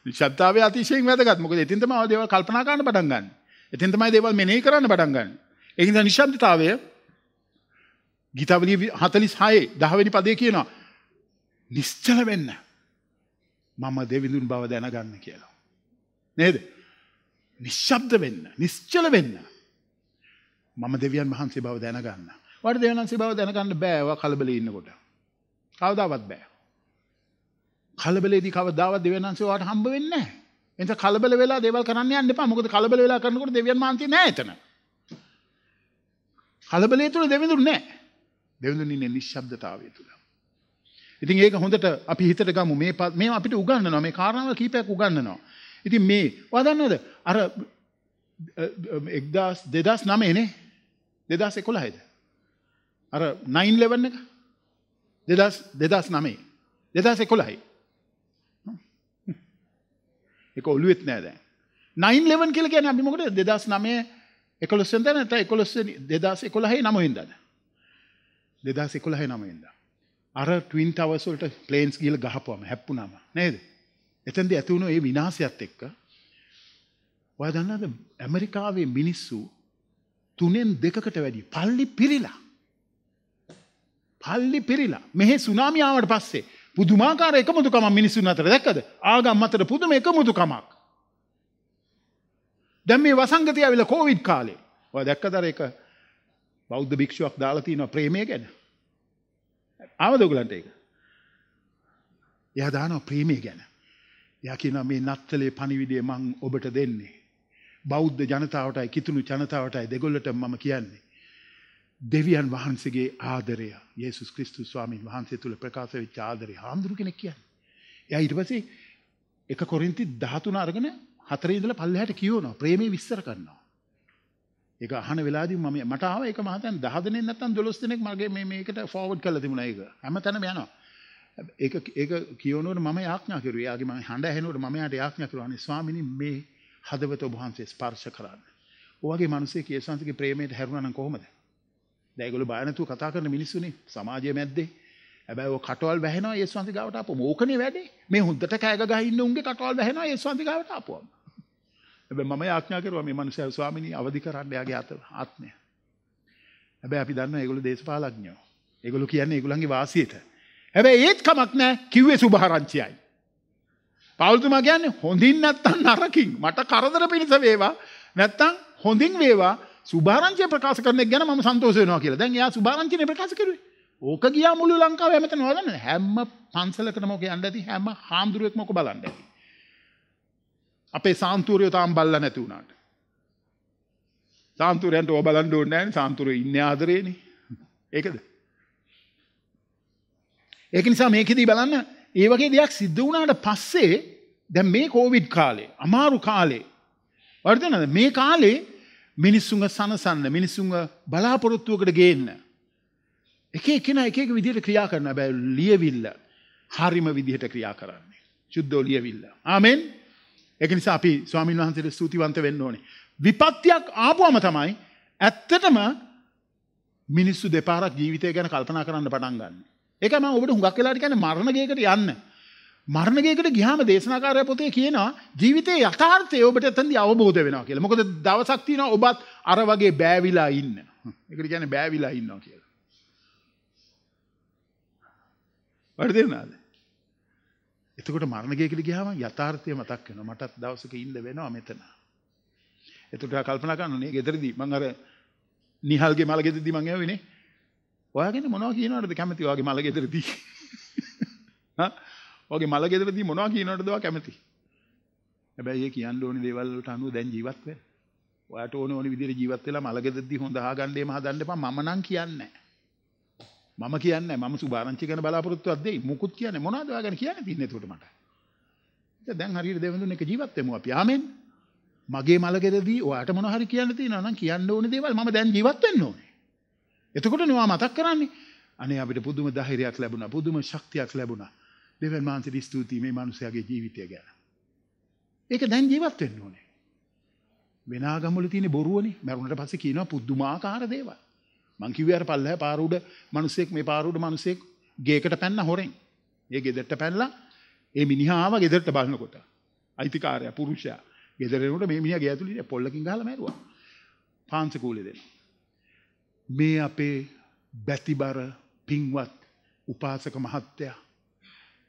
නිශ්ශබ්දතාවයේ අතිශයින් වැදගත්. මොකද එතින් තමයි ආව දේවල් කල්පනා කරන්න පටන් ගන්න. එතෙන් තමයි දේවල් මෙනෙහි කරන්න පටන් ගන්න. ඒ හින්දා නිශ්ශබ්දතාවය ගීතවලිය 46 10 වෙනි පදේ කියනවා නිශ්චල වෙන්න. මම දෙවිඳුන් බව දැනගන්න කියලා. නේද? නිශ්ශබ්ද වෙන්න, නිශ්චල වෙන්න. මම දෙවියන් වහන්සේ බව දැනගන්න. වට දෙවියන් වහන්සේ බව දැනගන්න බෑ ඔයා කලබලේ ඉන්නකොට. කවදාවත් බෑ. කලබලේදී කවදාවත් දෙවියන් වහන්සේ ඔයාට හම්බ වෙන්නේ නැහැ. එනිසා කලබල වෙලා දේවල් කරන්න යන්න එපා. මොකද කලබල වෙලා කරනකොට දෙවියන් මාන්තිය නෑ එතන. කලබලයේ තුල දෙවිඳුන් නෑ. දෙවිඳුන් ඉන්නේ නිශ්ශබ්දතාවය තුල. ඉතින් ඒක හොඳට අපි හිතට ගමු මේ මේ අපිට උගන්වනවා මේ කාරණාවල් කීපයක් උගන්වනවා. ඉතින් මේ ඔයා දන්නවද අර 1000 2009 නේ 2011ද අර 9/11 එක 2000 2009 2011 එක ඔලුවෙත් නෑ දැන්. 911 කියලා කියන්නේ අපි මොකටද 2009 11 වෙනිදා නැත්නම් 11 2011 9 වෙනිදාද? 2011 9 වෙනිදා. අර ට්වින් ටවර්ස් වලට ප්ලේන්ස් ගිහලා ගහපුවම හැප්පුණාම නේද? එතෙන්දී ඇති වුණු ඒ විනාශයත් එක්ක ඔයා දන්නවද ඇමරිකාවේ මිනිස්සු තුනෙන් දෙකකට වැඩි පල්ලි පිරිලා. පල්ලි පිරිලා. මෙහි සුනාමිය ආවට පස්සේ පුදුමාකාර එකමුතුකම මිනිසුන් අතර දැක්කද ආගම් අතර පුදුම එකමුතුකමක්. දැන් මේ වසංගතය ඇවිල්ලා කොවිඩ් කාලේ. ඔයා දැක්කද අර එක බෞද්ධ භික්ෂුවක් දාලා තිනවා ප්‍රේමය ගැන. ආවද ඔයගලන්ට ඒක? එයා දානවා ප්‍රේමය ගැන. එයා කියනවා මේ නත්තලේ පණිවිඩය මං ඔබට දෙන්නේ. බෞද්ධ ජනතාවටයි කිතුණු ජනතාවටයි දෙගොල්ලටම මම කියන්නේ. දෙවියන් වහන්සේගේ ආදරය යේසුස් ක්‍රිස්තුස් ස්වාමීන් වහන්සේ තුල ප්‍රකාශ වෙච්ච ආදරය හාමුදුරු කෙනෙක් කියන්නේ. එයා ඊට පස්සේ 1 කොරින්ති 13 අරගෙන 4 ඉඳලා පල්ලෙහාට කියවනවා. ප්‍රේමේ විස්තර කරනවා. ඒක අහන වෙලාවදී මම මට ආව ඒක මහතන් 10 දෙනෙක් නැත්නම් 12 දෙනෙක් මගේ මේ මේකට ෆෝවර්ඩ් කරලා තිබුණා ඒක. හැමතැනම යනවා. ඒක ඒක කියවනකොට මම යාඥා කරුවා. එයාගේ මම හඬ ඇහෙනකොට මම එයාට යාඥා කරුවා. අනේ ස්වාමිනී මේ හදවත ඔබ වහන්සේ ස්පර්ශ කරන්න. ඔයගේ මිනිස්සේ කේසන්සගේ ප්‍රේමයට හැරුණා නම් කොහොමද? දැයිගොල බයනතු කතා කරන මිනිස්සුනේ සමාජය මැද්දේ හැබැයි ඔය කටවල් වැහෙනවා යේසුස් වහන්සේ ගාවට ආපුවම ඕකනේ වැඩේ මේ හොඳට කෑ ගහ ඉන්න උන්ගේ කටවල් වැහෙනවා යේසුස් වහන්සේ ගාවට ආපුවම හැබැයි මම යාඥා කරුවා මේ මනුස්සයා ස්වාමිනී අවදි කරන්න යාගේ ආත්මය හැබැයි අපි දන්නවා ඒගොල්ලෝ දේශපාලඥයෝ ඒගොල්ලෝ කියන්නේ ඒගොල්ලන්ගේ වාසියට හැබැයි ඒත් කමක් නැහැ කිව්වේ සුභාරංචියයි පෞල්තුමා කියන්නේ හොඳින් නැත්තම් නරකින් මට කරදර පිණිස වේවා නැත්තම් හොඳින් වේවා සුභාරංචිය ප්‍රකාශ කරන එක ගැන මම සන්තෝෂ වෙනවා කියලා. දැන් එයා සුභාරංචිනේ ප්‍රකාශ කරුවේ. ඕක ගියා මුළු ලංකාවේ හැමතැනම හොදන්නේ. හැම පන්සලකටම ඕක යන්න ඇති හැම හාමුදුරුවෙක්ම ඕක බලන්න ඇති. අපේ සාන්තුරියෝ තාම බල්ලා නැති වුණාට. සාන්තුරයන්ට ඕක බලන්න ඕනේ නැහැ නේ. සාන්තුරයෝ ඉන්නේ ආදරේනේ. ඒකද? ඒක නිසා මේකෙදී බලන්න ඒ වගේ දෙයක් සිද්ධ වුණාට පස්සේ දැන් මේ කොවිඩ් කාලේ අමාරු කාලේ වර්ධනද මේ කාලේ මිනිස්සුන්ව සනසන්න මිනිස්සුන්ව බලාපොරොත්තුවකට ගේන්න. එක එකන එක එක විදිහට ක්‍රියා කරන බෑ ලියවිල්ල හරිම විදිහට ක්‍රියා කරන්නේ. සුද්ධෝ ලියවිල්ල. ආමෙන්. ඒක නිසා අපි ස්වාමීන් වහන්සේට ස්තුතිවන්ත වෙන්න ඕනේ. විපත්තියක් ආපුවම තමයි ඇත්තටම මිනිස්සු දෙපාරක් ජීවිතය ගැන කල්පනා කරන්න පටන් ගන්න. ඒක මම ඔබට හුඟක් වෙලාට කියන්නේ මරණ ගේකට යන්න. මරණගේකට ගිහම දේශනාකාරය පොතේ කියනවා ජීවිතයේ යථාර්ථය ඔබට එතනදී අවබෝධ වෙනවා කියලා. මොකද දවසක් තියෙනවා ඔබත් අර වගේ බෑවිලා ඉන්න. ඒකට කියන්නේ බෑවිලා ඉන්නවා කියලා. වර්ධිනාද? එතකොට මරණගේකට ගියාම යථාර්ථය මතක් වෙනවා. මටත් දවසක ඉන්න වෙනවා මෙතන. එතකොට කල්පනා කරනනේ ගෙදරදී මම අර නිහල්ගේ මල ගෙදරදී මම ඇවිනේ. ඔයාගෙන මොනවා කියනවද කැමති ඔයාගේ මල ගෙදරදී? හා වගේ මල ගෙදරදී මොනවා කියනවටද ඔයා කැමති? හැබැයි ඒ කියන්න ඕනේ දේවල් වලට අනුව දැන් ජීවත් වෙන්න. ඔයාට ඕන ඕන විදිහට ජීවත් වෙලා මල ගෙදරදී හොඳ අහගන්න එම හදන්න එපා මම නම් කියන්නේ නැහැ. මම කියන්නේ නැහැ. මම සුභාරංචි ගැන බලාපොරොත්තුවක් දෙයි. මුකුත් කියන්නේ මොනවද ඔයා ගැන කියන්නේ තින්නේ එතකොට මට. දැන් හරියට දෙවඳුන් එක ජීවත් වෙමු අපි. ආමෙන්. මගේ මලකෙදදී ඔයාට මොන හරි කියන්න තියෙනවා නම් කියන්න ඕනේ දේවල් මම දැන් ජීවත් වෙන්න ඕනේ. එතකොට නෙවෙයි මතක් කරන්නේ. අනේ අපිට පුදුම ධෛර්යයක් ලැබුණා. පුදුම ශක්තියක් ලැබුණා. දෙවන් මාන්සිට ස්තුතියි මේ මනුස්සයාගේ ජීවිතය ගැන. ඒක දැන් ජීවත් වෙන්න ඕනේ. වෙනාගමුල තියෙන බොරුවනේ මරුණට පස්සේ කියනවා පුදුමාකාර දේවල්. මං කිව්වේ අර පල්ලෙහා පාර උඩ මිනිස්සෙක් මේ පාර උඩ මිනිස්සෙක් ගේකට පැන්න හොරෙන්. ඒ ගෙදරට පැනලා ඒ මිනිහා ආවා ගෙදරට බලනකොට. අයිතිකාරයා පුරුෂයා ගෙදර එනකොට මේ මිනිහා ගේ ඇතුළේ පොල්ලකින් ගහලා මැරුවා. පාංශකූලේ දෙනවා. මේ අපේ බැතිබර පින්වත් උපාසක මහත්තයා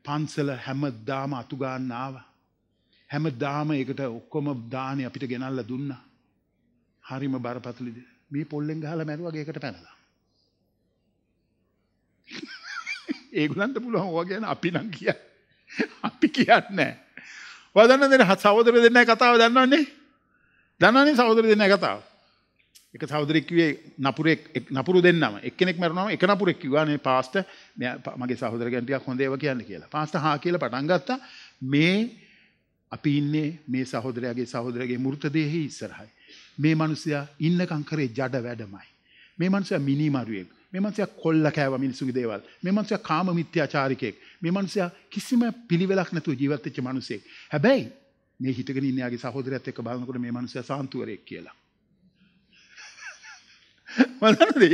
පන්සල හැමදාම අතුගාන්න ආවා. හැමදාම ඒකට ඔක්කොම දානේ අපිට ගෙනල්ලා දුන්නා. හරිම බරපතලද මේ පොල්ලෙන් ගහලා මැරුවා ගේකට පැනලා. ඒගොල්ලන්ට පුළුවන් ඔය ගැන අපි නම් කිය. අපි කියන්නේ. ඔයා දන්නවද සහෝදර දෙන්නා කතාව දන්නවන්නේ? දන්නවනේ සහෝදර දෙන්නා කතාව. එක සහෝදරෙක් කිව්වේ නපුරෙක් නපුරු දෙන්නම එක්කෙනෙක් මැරුණාම එක නපුරෙක් කිව්වානේ පාස්ට මගේ සහෝදරයන් ටිකක් හොඳ ඒවා කියන්නේ කියලා. පාස්ට හා කියලා පටන් ගත්තා. මේ අපි ඉන්නේ මේ සහෝදරයාගේ සහෝදරගේ මෘතදේහි ඉස්සරහයි. මේ මිනිසයා ඉන්නකම් කරේ ජඩ වැඩමයි. මේ මිනිසයා මිනිමරුවෙක්. මේ මිනිසයා කොල්ල කෑව මිනිසුගේ දේවල්. මේ මිනිසයා කාම මිත්‍යාචාරිකෙක්. මේ මිනිසයා කිසිම පිළිවෙලක් නැතුව ජීවත් වෙච්ච මිනිසෙක්. හැබැයි මේ හිටගෙන ඉන්නේ ආගේ සහෝදරයත් එක්ක බලනකොට මේ මිනිසයා සාන්තුවරයෙක් කියලා. මදනද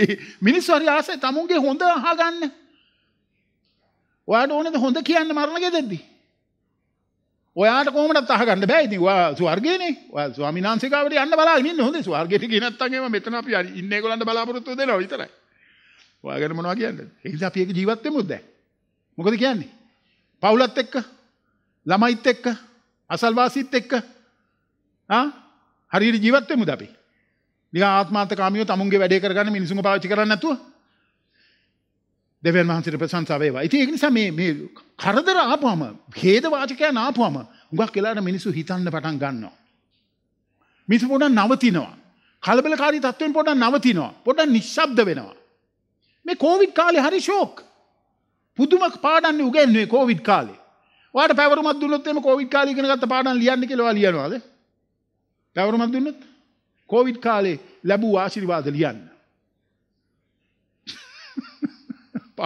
මිනිස් හරි ආසයි තමුන්ගේ හොඳ අහගන්න ඔයාට ඕනද හොඳ කියන්න මරණ ගෙදෙද්දි ඔයාට කොමටත් අහගන්න බෑ ඉතින් ඔයා ස්වර්ගයනේ ඔයා ස්වාමිනාංශිකාවට යන්න බලාගෙන ඉන්න හොඳේ ස්වර්ගයට ගියේ නැත්තම් එහෙම මෙතන අපි ඉන්න ඒගොල්ලන්ට බලාපොරොත්තු දෙනවා විතරයි ඔයා ගැන මොනවා කියන්නද ඒ නිසා අපි ඒක ජීවත් වෙමුද දැන් මොකද කියන්නේ පවුලත් එක්ක ළමයිත් එක්ක අසල්වාසීත් එක්ක ආ හරියට ජීවත් වෙමුද අපි නික ආත්මාර්ථකාමියෝ තමුන්ගේ වැඩේ කරගන්න මිනිසුන් පාවිච්චි කරන්නේ නැතුව දෙවියන් වහන්සේට ප්‍රශංසා වේවා. ඉතින් ඒක නිසා මේ මේ කරදර ආපුවම, ඛේද වාචකයන් ආපුවම උඟක් වෙලාට මිනිස්සු හිතන්න පටන් ගන්නවා. මිනිස්සු පොඩක් නවතිනවා. කලබලකාරී තත්වෙන් පොඩක් නවතිනවා. පොඩක් නිශ්ශබ්ද වෙනවා. මේ කොවිඩ් කාලේ හරි ෂෝක්. පුදුම පාඩම් උගන්වන්නේ කොවිඩ් කාලේ. ඔයාලට පැවරුමක් දුන්නොත් එimhe කොවිඩ් කාලේ ඉගෙන ගත්ත පාඩම් ලියන්න කියලා ඔයාලා ලියනවාද? පැවරුමක් දුන්නොත්? කෝවිඩ් කාලේ ලැබූ ආශිර්වාද ලියන්න.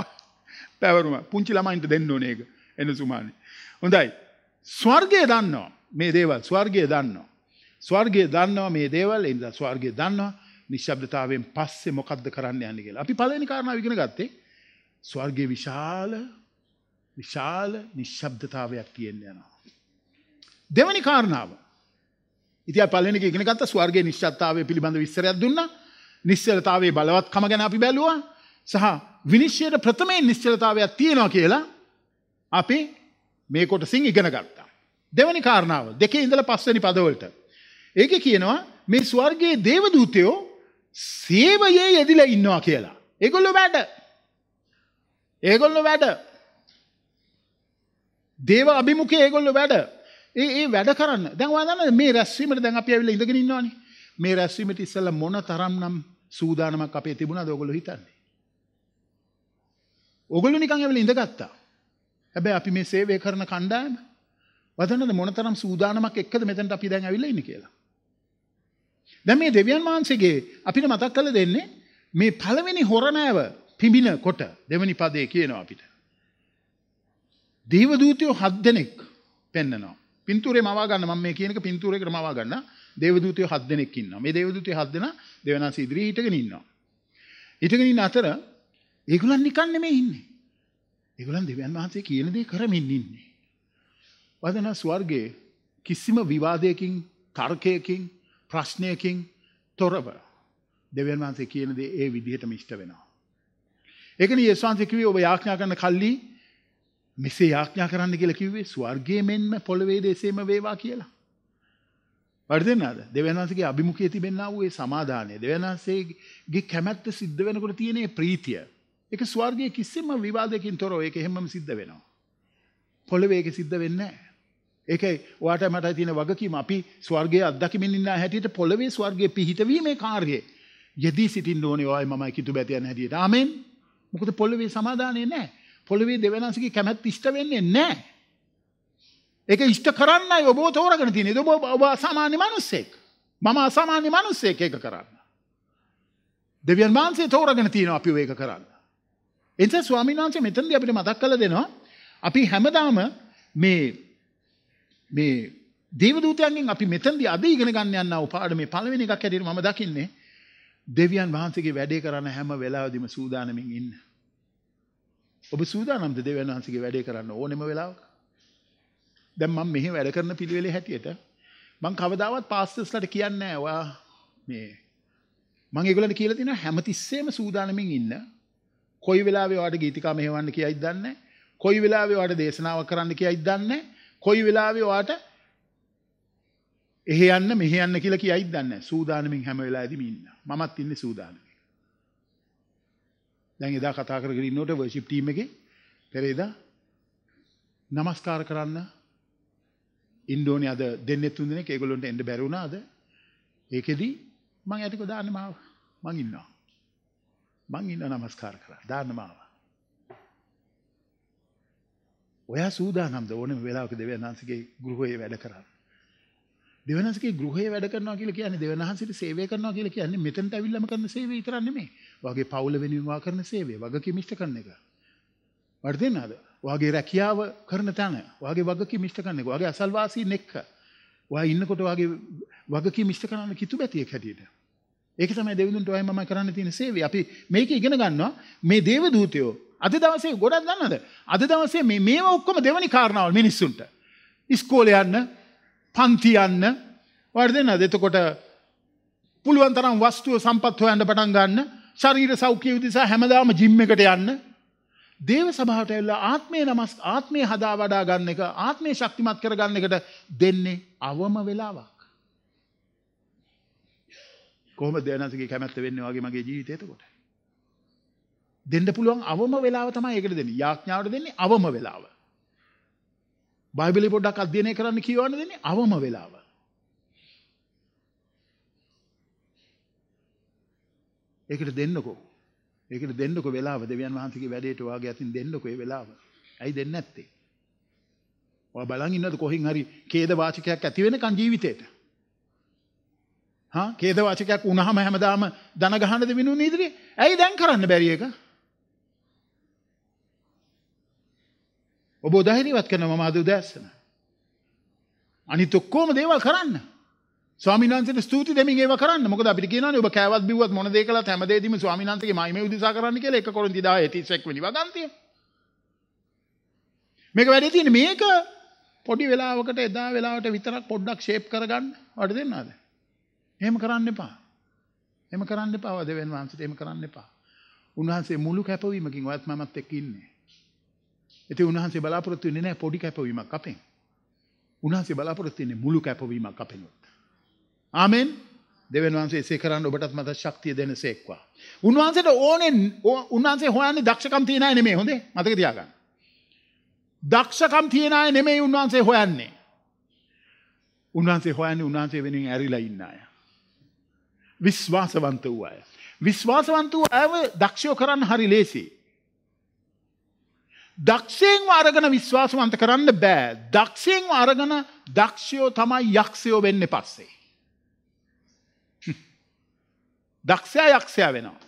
පැවරුම පුංචි ළමයින්ට දෙන්න ඕනේ ඒක එන සුමානේ. හොඳයි. ස්වර්ගය දන්නවා මේ දේවල් ස්වර්ගය දන්නවා. ස්වර්ගය දන්නවා මේ දේවල් ඒ නිසා ස්වර්ගය දන්නවා. නිශ්ශබ්දතාවයෙන් පස්සේ මොකද්ද කරන්න යන්නේ කියලා. අපි පළවෙනි කාරණාව ඉගෙන ගත්තේ ස්වර්ගයේ විශාල විශාල නිශ්ශබ්දතාවයක් තියෙන්න යනවා. දෙවැනි කාරණාව ඉතින් පළවෙනි එක ඉගෙන ගත්තා ස්වර්ගයේ නිශ්චත්තාවය පිළිබඳ විස්තරයක් දුන්නා. නිශ්චලතාවයේ බලවත්කම ගැන අපි බැලුවා. සහ විනිශ්චයට ප්‍රථමයෙන් නිශ්චලතාවයක් තියෙනවා කියලා අපි මේ කොටසින් ඉගෙන ගත්තා. දෙවැනි කාරණාව දෙකේ ඉඳලා පස්වෙනි පදවලට. ඒකේ කියනවා මේ ස්වර්ගයේ දේවදූතයෝ සේවයේ යෙදිලා ඉන්නවා කියලා. ඒගොල්ලෝ වැඩ. ඒගොල්ලෝ වැඩ. දේව අභිමුඛයේ ඒගොල්ලෝ වැඩ. ඒ ඒ වැඩ කරන්න. දැන් ඔයා දන්නවද මේ රැස්වීමට දැන් අපි ඇවිල්ලා ඉඳගෙන ඉන්නවනේ. මේ රැස්වීමට ඉස්සෙල්ලා මොන තරම්නම් සූදානමක් අපේ තිබුණාද ඔයගොල්ලෝ හිතන්නේ? ඔයගොල්ලෝ නිකන් ඇවිල්ලා ඉඳගත්තා. හැබැයි අපි මේ සේවය කරන කණ්ඩායම වදන්නද මොන තරම් සූදානමක් එක්කද මෙතනට අපි දැන් ඇවිල්ලා ඉන්නේ කියලා. දැන් මේ දෙවියන් වහන්සේගේ අපිට මතක් කරලා දෙන්නේ මේ පළවෙනි හොරණෑව පිඹින කොට දෙවනි පදේ කියනවා අපිට. දේවදූතයෝ හත් දෙනෙක් පෙන්නනවා. පින්තූරේ මවා ගන්න මම මේ කියන එක පින්තූරයකට මවා ගන්න දේවදූතයෝ හත් දෙනෙක් ඉන්නවා. මේ දේවදූතයෝ හත් දෙනා දෙවනාස ඉදිරියේ හිටගෙන ඉන්නවා. හිටගෙන ඉන්න අතර ඒගොල්ලන් නිකන් නෙමෙයි ඉන්නේ. ඒගොල්ලන් දෙවියන් වහන්සේ කියන දේ කරමින් ඉන්නේ. වදන ස්වර්ගයේ කිසිම විවාදයකින්, තර්කයකින්, ප්‍රශ්නයකින් තොරව දෙවියන් වහන්සේ කියන දේ ඒ විදිහටම ඉෂ්ට වෙනවා. ඒකනේ යේසුස් වහන්සේ කිව්වේ ඔබ යාඥා කරන කල්ලි මෙසේ යාඥා කරන්න කියලා කිව්වේ ස්වර්ගයේ මෙන්ම පොළවේ දෙසේම වේවා කියලා. වර්ධනාද දෙවියන්වන්සේගේ අභිමුඛයේ තිබෙනා වූ ඒ සමාදානය දෙවියන්වන්සේගේ කැමැත්ත සිද්ධ වෙනකොට තියෙන ඒ ප්‍රීතිය. ඒක ස්වර්ගයේ කිසිම විවාදයකින් තොරව ඒක හැමම සිද්ධ වෙනවා. පොළවේ ඒක සිද්ධ වෙන්නේ නැහැ. ඒකයි ඔයාට මට තියෙන වගකීම අපි ස්වර්ගයේ අත්දැකීමෙන් ඉන්න හැටියට පොළවේ ස්වර්ගයේ පිහිටීමේ කාර්යය යෙදී සිටින්න ඕනේ ඔයයි මමයි කිතු බැතියන් හැටියට. ආමෙන්. මොකද පොළවේ සමාදානේ නැහැ. පොළොවේ දෙවනන්සගේ කැමැත් ඉෂ්ට වෙන්නේ නෑ. ඒක ඉෂ්ට කරන්න ඔබෝ තෝරගෙන තියෙන ඔබ ඔබ අසාමාන්‍ය මනුස්සෙක් මම අසාමාන්‍ය මනුස්සෙක් ඒක කරන්න. දෙවියන් වහන්සේ තෝරගෙන තියෙනවා අපි ඒක කරන්න. එනිසා ස්වාමීන් වහන්සේ මෙතනදී අපිට මතක් කරලා දෙනවා අපි හැමදාම මේ මේ දේවදූතයන්ගෙන් අපි මෙතනදී අද ඉගෙන ගන්න යනවා පාඩම මේ පළවෙනි එකක් හැටියට මම දකින්නේ දෙවියන් වහන්සේගේ වැඩේ කරන හැම වෙලාවෙදිම සූදානමින් ඉන්න. ඔබ සූදානම්ද දෙවියන් වහන්සේගේ වැඩේ කරන්න ඕනෙම වෙලාවක? දැන් මම මෙහි වැඩ කරන පිළිවෙලේ හැටියට මම කවදාවත් පාස්ටර්ස්ලාට කියන්නේ නැහැ ඔයා මේ මම ඒගොල්ලන්ට කියලා තියෙනවා හැමතිස්සෙම සූදානමින් ඉන්න. කොයි වෙලාවෙ ඔයාට ගීතිකා මෙහෙවන්න කියයිද දන්නේ කොයි වෙලාවෙ ඔයාට දේශනාවක් කරන්න කියයිද දන්නේ කොයි වෙලාවෙ ඔයාට එහෙ යන්න මෙහෙ යන්න කියලා කියයිද දන්නේ සූදානමින් හැම වෙලාවෙදිම ඉන්න. මමත් ඉන්නේ සූදානමින්. දැන් එදා කතා කරගෙන ඉන්නකොට වර්ෂිප් ටීම් එකේ පෙරේදා নমස්කාර කරන්න ඉන්ඩෝනෙ අද දෙන්නේ තුන් දෙනෙක් ඒගොල්ලන්ට එන්න බැරි වුණා අද. ඒකෙදි මම ඇටිකෝ දාන්න මාව. මං ඉන්නවා. මං ඉන්නවා নমස්කාර කරලා. දාන්න මාව. ඔයා සූදානම්ද ඕනෙම වෙලාවක දෙවියන්හන්සේගේ ගෘහයේ වැඩ කරන්න. දෙවනහසගේ ගෘහයේ වැඩ කරනවා කියලා කියන්නේ දෙවනහසට සේවය කරනවා කියලා කියන්නේ මෙතනට අවිල්ලම කරන සේවය විතරක් නෙමෙයි. වගේ පවුල වෙනවා කරන සේවේ වගකි මිෂ්ට කරන එක. වට දෙන්නාද වගේ රැකියාව කරන තැන වගේ වගකි මිෂ්ට කරන එක වගේ අසල්වාසී නෙක්ක වා ඉන්නකොට වගේ වගකි මිෂ්ට කරන්න කිතු බැතියක් හැටියට. ඒක තමයි දෙවිඳුන්ට ඔය මම කරන්න තියෙන සේවය. අපි මේක ඉගෙන ගන්නවා මේ දේව දූතයෝ අද දවසේ ගොඩක් දන්නවද? අද දවසේ මේ මේවා ඔක්කොම දෙවනි කාරණාවල් මිනිස්සුන්ට. ඉස්කෝලේ යන්න, පන්ති යන්න, වර්ධනද එතකොට පුළුවන් තරම් වස්තුව සම්පත් හොයන්න පටන් ගන්න ශරීර සෞඛ්‍ය විදිසා හැමදාම ජිම් එකට යන්න දේව සභාවට ඇවිල්ලා ආත්මය නමස් ආත්මය හදා වඩා ගන්න එක ආත්මය ශක්තිමත් කරගන්න එකට දෙන්නේ අවම වෙලාවක්. කොහොම දෙනසගේ කැමැත්ත වෙන්නේ වගේ මගේ ජීවිතේ එතකොට. දෙන්න පුළුවන් අවම වෙලාව තමයි ඒකට දෙන්නේ. යාඥාවට දෙන්නේ අවම වෙලාව. බයිබලෙ පොඩ්ඩක් අධ්‍යයනය කරන්න කියවන්න දෙන්නේ අවම වෙලාව. ඒකට දෙන්නකෝ. ඒකට දෙන්නකෝ වෙලාව දෙවියන් වහන්සේගේ වැඩේට වාගේ අතින් දෙන්නකෝ ඒ වෙලාව. ඇයි දෙන්නේ නැත්තේ? ඔයා බලන් ඉන්නද කොහෙන් හරි ඛේද වාචකයක් ඇති වෙනකන් ජීවිතේට? හා ඛේද වාචකයක් වුණාම හැමදාම දන ගහනද මිනුන් ඉදිරියේ? ඇයි දැන් කරන්න බැරි එක? ඔබ උදාහරණයක් කරනවා මම අද උදෑසන. අනිත් ඔක්කොම දේවල් කරන්න. ස්වාමිනාන්සට ස්තුති දෙමින් ඒව කරන්න මොකද අපිට කියනවානේ ඔබ කෑවත් බිව්වත් මොන දේ කළත් හැම දෙයකම ස්වාමිනාන්සගේ මහිමේ උදෙසා කරන්න කියලා 1 කොරින්ති 10 31 වෙනි වගන්තිය. මේක වැඩි තියෙන්නේ මේක පොඩි වෙලාවකට එදා වෙලාවට විතරක් පොඩ්ඩක් ෂේප් කරගන්න වඩ දෙන්නාද? එහෙම කරන්න එපා. එහෙම කරන්න එපා දෙවෙන් වහන්සේට එහෙම කරන්න එපා. උන්වහන්සේ මුළු කැපවීමකින් ඔයත් මමත් එක්ක ඉන්නේ. ඉතින් උන්වහන්සේ බලාපොරොත්තු වෙන්නේ නැහැ පොඩි කැපවීමක් අපෙන්. උන්වහන්සේ බලාපොරොත්තු වෙන්නේ මුළු කැපවීමක් අපෙන්. ආමෙන් දෙවන් වන්සේ එසේ කරන්න ඔබටත් මත ශක්තිය දෙන සේක්වා. උන්වහන්සේට ඕනෙන් උන්වහන්සේ හොයන්නේ දක්ෂකම් තියෙන අය නෙමෙයි හොඳේ මතක තියාගන්න. දක්ෂකම් තියෙන අය නෙමෙයි උන්වහන්සේ හොයන්නේ. උන්වහන්සේ හොයන්නේ උන්වහන්සේ වෙනුවෙන් ඇරිලා ඉන්න අය. විශ්වාසවන්ත වූ අය. විශ්වාසවන්ත වූ අයව දක්ෂයෝ කරන්න හරි ලේසි. දක්ෂයෙන්ම අරගෙන විශ්වාසවන්ත කරන්න බෑ. දක්ෂයෙන්ම අරගෙන දක්ෂයෝ තමයි යක්ෂයෝ වෙන්නේ පස්සේ. දක්ෂයා යක්ෂයා වෙනවා.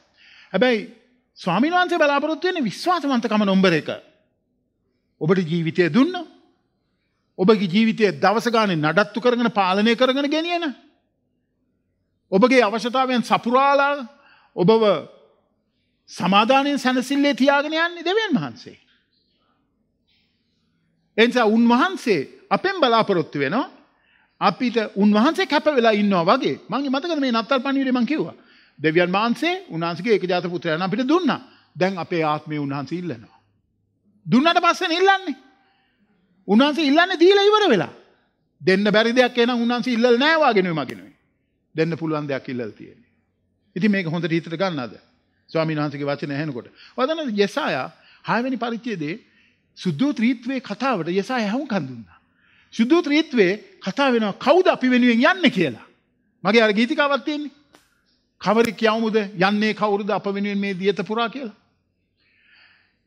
හැබැයි ස්වාමීන් වහන්සේ බලාපොරොත්තු වෙන්නේ විශ්වාසවන්තකම නම්බර එක. ඔබට ජීවිතය දුන්න ඔබගේ ජීවිතය දවස ගානේ නඩත්තු කරගෙන පාලනය කරගෙන ගෙනියන ඔබගේ අවශ්‍යතාවයන් සපුරාලා ඔබව සමාධානයෙන් සැනසිල්ලේ තියාගෙන යන්නේ දෙවියන් වහන්සේ. එනිසා උන්වහන්සේ අපෙන් බලාපොරොත්තු වෙනවා අපිට උන්වහන්සේ කැප වෙලා ඉන්නවා වගේ මගේ මතකද මේ නත්තල් පණිවිඩය මං කිව්වා. දෙවියන් වහන්සේ උන්හන්සගේ ඒක ජාත පුත්‍රයන අපිට දුන්න දැන් අපේ ආත්මය උන්හන්සේ ඉල්ලනවා. දුන්නට පස්සෙන ඉල්ලන්නේ. උන්හන්සේ ඉල්ලන්න දීල ඉවර වෙලා දෙන්න බැරි දෙයක් එන උන්හන්සේ ඉල්ල නෑවාගෙනුව මගෙනුවේ දෙන්න පුළුවන් දෙයක් ඉල්ල තියෙන. ඉති මේක හොඳ රීතර ගන්නද ස්වාමීන් වහන්සගේ වචන හැනකොට වදන යෙසායා හයවැනි පරිච්චයේදේ සුද්දූ ත්‍රීත්වය කතාවට යෙසා හැවුම් කඳුන්න. සුද්දූ ත්‍රීත්වේ කතා වෙනවා කවුද අපි වෙනුවෙන් යන්න කියලා. මගේ අර ගීතිකාවත්තියන්නේ කවර කියවමුද යන්නේ කවුරුද අප වෙනුවෙන් මේ දියත පුරා කියලා.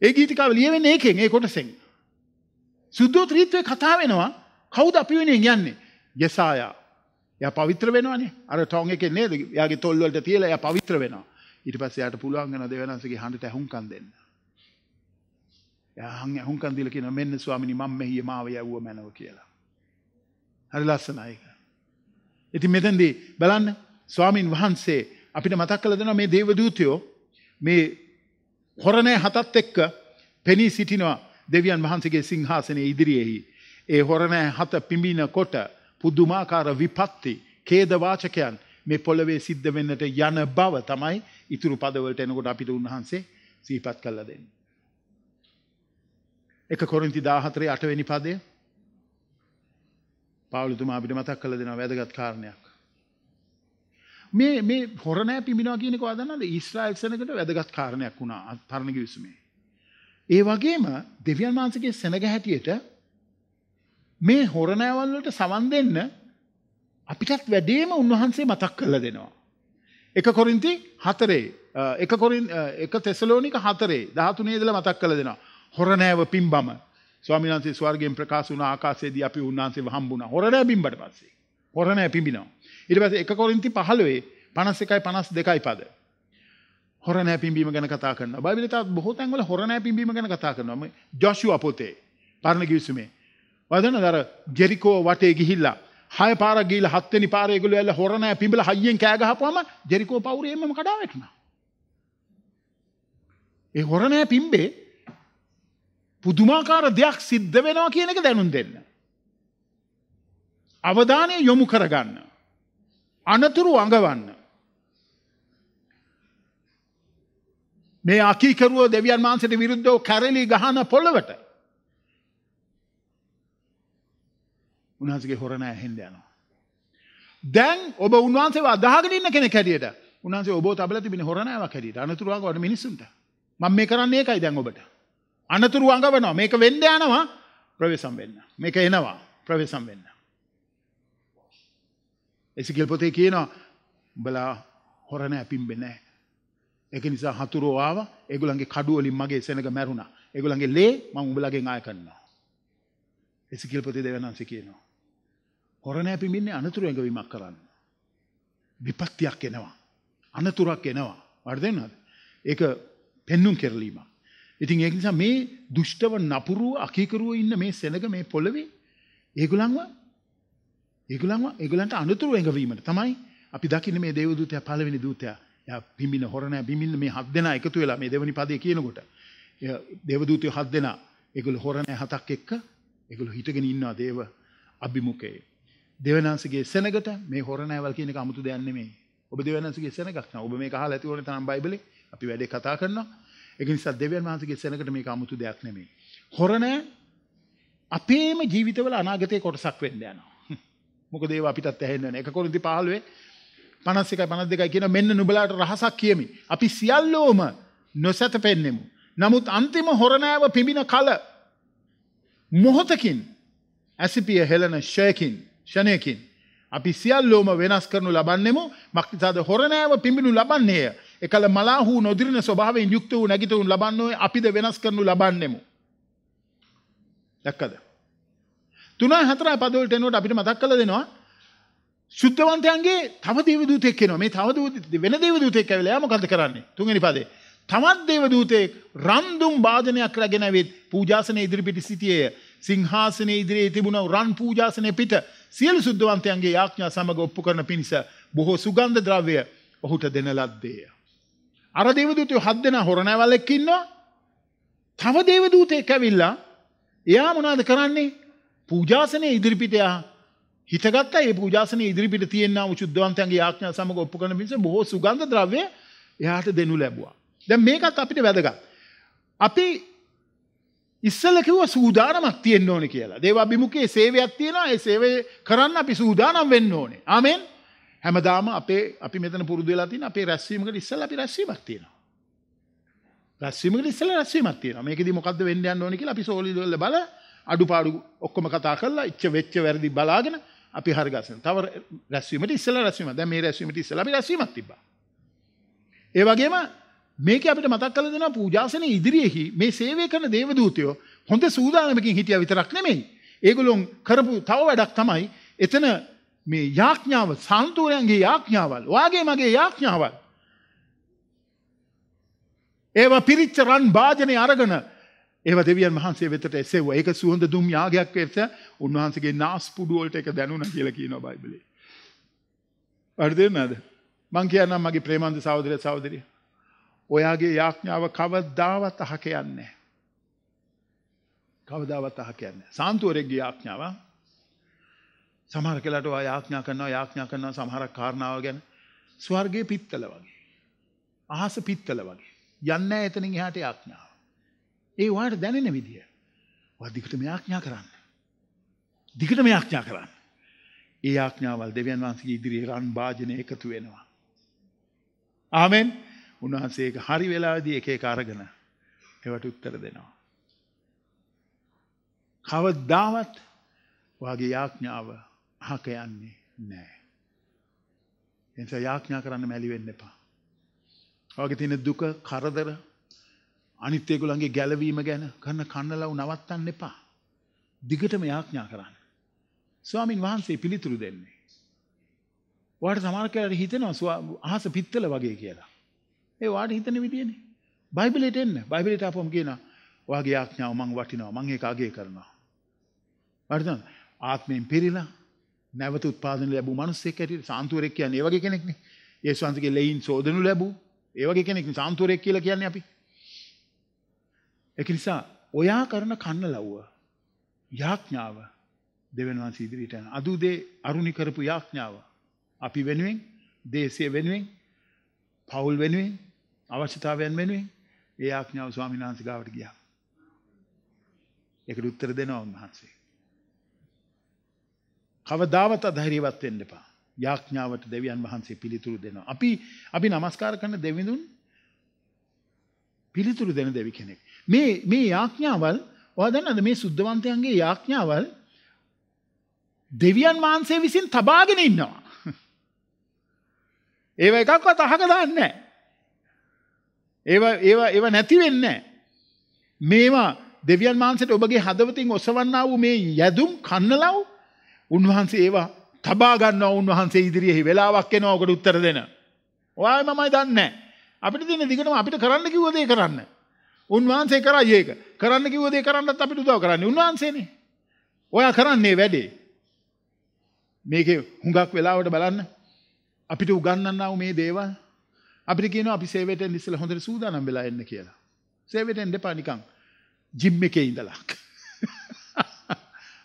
ඒ ගීතිකාව ලියවෙන ඒකෙන් ඒ කොටසෙන්. සුද්ධෝත්‍රීත්වය කතා වෙනවා කවුද අපි වෙනුවෙන් යන්නේ? යසායා. එයා පවිත්‍ර වෙනවානේ. අර ටෝන් එකේ නේද? එයාගේ තොල් වලට තියලා එයා පවිත්‍ර වෙනවා. ඊට පස්සේ එයාට පුළුවන් වෙනවා දෙවනන්සේගේ හඬට ඇහුම්කන් දෙන්න. එයා හං ඇහුම්කන් දීලා කියනවා මෙන්න ස්වාමිනී මම මෙහිය මාව යවුව මැනව කියලා. හරි ලස්සනයි ඒක. ඉතින් මෙතෙන්දී බලන්න ස්වාමින් වහන්සේ අපිට මතක් කළ දෙනවා මේ දේවදූතයෝ මේ හොරණය හතත් එක්ක පෙනී සිටිනවා දෙවියන් වහන්සේගේ සිංහාසනය ඉදිරියෙහි. ඒ හොරණෑ හත පිඹින කොට පුද්දුමාකාර විපත්ති කේදවාචකයන් මේ පොළවේ සිද්ධ වෙන්නට යන බව තමයි ඉතුරු පදවලට එනකොට අපිට උන්වහන්සේ සීපත් කල්ල දෙන්න. එක කොරින්ති දාහතරේ අටවෙනි පදය පාලුතුමා අපිට මතක් කළ දෙෙන වැදගත් කාරණයක්. මේ මේ හොර නැහැ පිඹිනවා කියන එක වදන්නද ඊශ්‍රායෙල් සෙනගට වැදගත් කාරණයක් වුණා තරණ කිවිසුමේ. ඒ වගේම දෙවියන් වහන්සේගේ සෙනග හැටියට මේ හොර නැවල් වලට සමන් දෙන්න අපිටත් වැඩිම උන්වහන්සේ මතක් කරලා දෙනවා. 1 කොරින්ති 4 1 කොරින් 1 තෙසලෝනික 4 13 ඉඳලා මතක් කරලා දෙනවා. හොර නැව පිඹම ස්වාමීන් වහන්සේ ස්වර්ගයෙන් ප්‍රකාශ වුණ ආකාශයේදී අපි උන්වහන්සේව හම්බුණා. හොර නැව පිඹට පස්සේ. හොර නැව පිඹිනවා. ඊට පස්සේ 1 කොරින්ති 15 51යි 52යි පද. හොර නෑ පිඹීම ගැන කතා කරනවා. බයිබලයේ තවත් බොහෝ තැන්වල හොර නෑ පිඹීම ගැන කතා කරනවා. මේ ජොෂුවා පොතේ පරණ කිවිසුමේ. වදනදර ජෙරිකෝ වටේ ගිහිල්ලා හය පාරක් ගිහිල්ලා හත් වෙනි පාරේ ඒගොල්ලෝ ඇවිල්ලා හොර නෑ පිඹලා හයියෙන් කෑ ගහපුවම ජෙරිකෝ පවුරේ එම්මම කඩා වැටුණා. ඒ හොර නෑ පිඹේ පුදුමාකාර දෙයක් සිද්ධ වෙනවා කියන එක දැනුම් දෙන්න. අවධානය යොමු කරගන්න. අනතුරු අඟවන්න. මේ අකීකරුව දෙවියන් වහන්සේට විරුද්ධව කැරලි ගහන පොළවට. උන්වහන්සේගේ හොර නෑ හෙන්න යනවා. දැන් ඔබ උන්වහන්සේව අදහගෙන ඉන්න කෙනෙක් හැටියට උන්වහන්සේ ඔබ තබලා තිබෙන හොර නෑවක් හැටියට අනතුරු අඟවන මිනිසුන්ට. මම මේ කරන්නේ ඒකයි දැන් ඔබට. අනතුරු අඟවනවා මේක වෙන්න යනවා ප්‍රවේසම් වෙන්න. මේක එනවා ප්‍රවේසම් වෙන්න. එසිකෙල් පොතේ කියනවා උඹලා හොර නෑ පිම්බෙන්නේ නෑ. ඒක නිසා හතුරෝ ආවා ඒගොල්ලන්ගේ කඩු වලින් මගේ සෙනඟ මැරුණා. ඒගොල්ලන්ගේ ලේ මම උඹලගෙන් ආය කරනවා. එසිකෙල් පොතේ දෙවියන්වන්සේ කියනවා. හොර නෑ පිඹින්නේ අනතුරු ඇඟවීමක් කරන්න. විපත්තියක් එනවා. අනතුරක් එනවා. වර්ධනවද? ඒක පෙන්눔 කෙරලීමක්. ඉතින් ඒක නිසා මේ දුෂ්ටව නපුරු අකීකරුව ඉන්න මේ සෙනඟ මේ පොළවේ ඒගොල්ලන්ව ඒගොල්ලන්ව ඒගොල්ලන්ට අනුතුරු එඟවීමට තමයි අපි දකින්නේ මේ දේවදූතයා පළවෙනි දූතයා. එයා පිඹින හොර නැහැ බිමින්න මේ හත් දෙනා එකතු වෙලා මේ දෙවෙනි පදේ කියනකොට. දේවදූතයෝ හත් දෙනා ඒගොල්ලෝ හොර නැහැ හතක් එක්ක ඒගොල්ලෝ හිටගෙන ඉන්නවා දේව අභිමුඛයේ. දෙවනාංශගේ සෙනගට මේ හොර නැවල් කියන එක 아무තු දෙයක් නෙමෙයි. ඔබ දෙවනාංශගේ සෙනගක් නා. ඔබ මේක අහලා ඇති ඕනේ තරම් බයිබලේ අපි වැඩේ කතා කරනවා. ඒක නිසා දෙවියන් වහන්සේගේ සෙනගට මේක 아무තු දෙයක් නෙමෙයි. හොර නැහැ අපේම ජීවිතවල අනාගතයේ කොටසක් වෙන්න යනවා. මොකද ඒවා අපිටත් ඇහෙන්නේ නැහැ. 1 කොරින්ති 15 51යි 52යි කියන මෙන්න නුඹලාට රහසක් කියමි. අපි සියල්ලෝම නොසැතපෙන්නෙමු. නමුත් අන්තිම හොරණෑව පිඹින කල මොහොතකින් ඇසිපිය හෙළන ෂයකින් ෂණයකින් අපි සියල්ලෝම වෙනස් කරනු ලබන්නෙමු. මක්නිසාද හොරණෑව පිඹිනු ලබන්නේය. එකල මලාහු නොදිරින ස්වභාවයෙන් යුක්ත වූ නැගිටවුන් ලබන්නේ අපිද වෙනස් කරනු ලබන්නෙමු. දැක්කද? 3යි 4යි පදවලට එනකොට අපිට මතක් කරලා දෙනවා සුද්ධවන්තයන්ගේ තව දේවදූතෙක් එනවා. මේ තව වෙන දේවදූතෙක් ඇවිල්ලා එයා මොකද කරන්නේ? තුන්වෙනි පදේ. තවත් දේවදූතෙක් රන්දුම් වාදනයක් රැගෙන ඇවිත් පූජාසනයේ ඉදිරිපිට සිටියේය. සිංහාසනයේ ඉදිරියේ තිබුණ රන් පූජාසනයේ පිට සියලු සුද්ධවන්තයන්ගේ යාඥා සමග ඔප්පු කරන පිණිස බොහෝ සුගන්ධ ද්‍රව්‍ය ඔහුට දෙන ලද්දේය. අර දේවදූතයෝ හත් දෙනා හොරණෑවල් එක්ක ඉන්නවා. තව දේවදූතෙක් ඇවිල්ලා එයා මොනවද කරන්නේ? පූජාසනය ඉදිරිපිටයා හිතගත් ඒ පූජාසන ඉදිරිපිට තියෙන ුද්ධවන්තන්ගේ යාඥා සමග ඔප්පු කරන පිස බොහෝ සුගන්ධ ද්‍රව්‍ය එයාට දෙනු ලැබවා. දැන් මේකත් අපිට වැදගත්. අපි ඉස්සල කිව්ව සූදානමක් තියෙන්න ඕනේ කියලා. දේවාභිමුඛයේ සේවයක් තියෙනවා. ඒ සේවය කරන්න අපි සූදානම් වෙන්න ඕනේ. ආමෙන්. හැමදාම අපේ අපි මෙතන පුරුදු වෙලා තියෙන අපේ රැස්වීමකට ඉස්සල අපි රැස්වීමක් තියෙනවා. රැස්වීමකට ඉස්සල රැස්වීමක් තියෙනවා. මේකෙදි මොකද්ද වෙන්න යන්න ඕනේ කියලා අපි සෝලිදොල්ල බල අඩුපාඩු ඔක්කොම කතා කරලා ඉච්ච වෙච්ච වැරදි බලාගෙන අපි හරි ගස්සන. තව රැස්වීමට ඉස්සලා රැස්වීම. දැන් මේ රැස්වීමට ඉස්සලා අපි රැස්වීමක් තිබ්බා. ඒ වගේම මේක අපිට මතක් කරලා දෙනවා පූජාසනේ ඉදිරියේහි මේ සේවය කරන දේවදූතයෝ හොඳ සූදානමකින් හිටියා විතරක් නෙමෙයි. ඒගොල්ලොන් කරපු තව වැඩක් තමයි එතන මේ යාඥාව සාන්තුරයන්ගේ යාඥාවල් වාගේ මගේ යාඥාවල් ඒවා පිරිච්ච රන් වාදනේ අරගෙන ඒව දෙවියන් වහන්සේ වෙතට එසෙව්වා. ඒක සුවඳ දුම් යාගයක් වෙත උන්වහන්සේගේ නාස්පුඩු වලට ඒක දැනුණා කියලා කියනවා බයිබලයේ. හරිද නේද? මං කියන්නම් මගේ ප්‍රේමන්ත සහෝදර සහෝදරිය. ඔයාගේ යාඥාව කවදාවත් අහක යන්නේ නැහැ. කවදාවත් අහක යන්නේ නැහැ. සාන්තුවරෙක්ගේ යාඥාව සමහර කෙලාට ඔයා යාඥා කරනවා යාඥා කරනවා සමහරක් කාරණාව ගැන ස්වර්ගයේ පිත්තල වගේ. අහස පිත්තල වගේ. යන්නේ නැහැ එතනින් එහාට යාඥාව. ඒ වාට දැනෙන විදිය. ඔයා දිගටම යාඥා කරන්න. දිගටම යාඥා කරන්න. ඒ යාඥාවල් දෙවියන් වහන්සේගේ ඉදිරියේ රන් වාදනය එකතු වෙනවා. ආමෙන්. උන්වහන්සේ ඒක හරි වෙලාවේදී එක එක අරගෙන ඒවට උත්තර දෙනවා. කවදාවත් වාගේ යාඥාව අහක යන්නේ නැහැ. එනිසා යාඥා කරන්න මැලි වෙන්න එපා. වාගේ තියෙන දුක, කරදර, අනිත් ඒගොල්ලන්ගේ ගැළවීම ගැන කරන කන්නලව් නවත්තන්න එපා. දිගටම යාඥා කරන්න. ස්වාමින් වහන්සේ පිළිතුරු දෙන්නේ. වාට සමහර කෙනාට හිතෙනවා අහස පිත්තල වගේ කියලා. ඒ වාට හිතන විදියනේ. බයිබලෙට එන්න. බයිබලෙට ආපුවම කියනවා ඔයාගේ යාඥාව මං වටිනවා. මං ඒක අගය කරනවා. වර්තන ආත්මයෙන් පිරීලා නැවත උත්පාදන ලැබූ මිනිස්සෙක් හැටියට සාන්තුවරෙක් කියන්නේ ඒ වගේ කෙනෙක්නේ. යේසුස් වහන්සේගේ ලෙයින් සෝදනු ලැබූ ඒ වගේ කෙනෙක් සාන්තුවරෙක් කියලා කියන්නේ අපි. ඒක නිසා ඔයා කරන කන්න ලව්ව යාඥාව දෙවෙනි වහන්සේ ඉදිරියට යන අදුදේ අරුණි කරපු යාඥාව අපි වෙනුවෙන් දේශය වෙනුවෙන් පවුල් වෙනුවෙන් අවශ්‍යතාවයන් වෙනුවෙන් ඒ යාඥාව ස්වාමීන් වහන්සේ ගාවට ගියා. ඒකට උත්තර දෙනවා උන්වහන්සේ. කවදාවත් අධෛර්යවත් වෙන්න එපා. යාඥාවට දෙවියන් වහන්සේ පිළිතුරු දෙනවා. අපි අපි নমස්කාර කරන දෙවිඳුන් පිළිතුරු දෙන දෙවි කෙනෙක්. මේ මේ යාඥාවල් ඔයා දන්නවද මේ සුද්ධවන්තයන්ගේ යාඥාවල් දෙවියන් වහන්සේ විසින් තබාගෙන ඉන්නවා. ඒව එකක්වත් අහක දාන්නේ නැහැ. ඒව ඒව ඒව නැති වෙන්නේ නැහැ. මේවා දෙවියන් වහන්සේට ඔබගේ හදවතින් ඔසවන්නා වූ මේ යැදුම් කන්නලව් උන්වහන්සේ ඒවා තබා ගන්නවා උන්වහන්සේ ඉදිරියේ වෙලාවක් එනවා ඔකට උත්තර දෙන්න. ඔයායි මමයි දන්නේ නැහැ. අපිට දෙන දිගටම අපිට කරන්න කිව්ව දේ කරන්නේ. උන්වහන්සේ කරා ඒක. කරන්න කිව්ව දේ කරන්නත් අපිට උදව් කරන්නේ උන්වහන්සේනේ. ඔයා කරන්නේ වැඩේ. මේකේ හුඟක් වෙලාවට බලන්න අපිට උගන්වන්නා මේ දේවල් අපිට කියනවා අපි සේවයට එන්න ඉස්සෙල්ලා හොඳට සූදානම් වෙලා එන්න කියලා. සේවයට එන්න එපා නිකන් ජිම් එකේ ඉඳලා.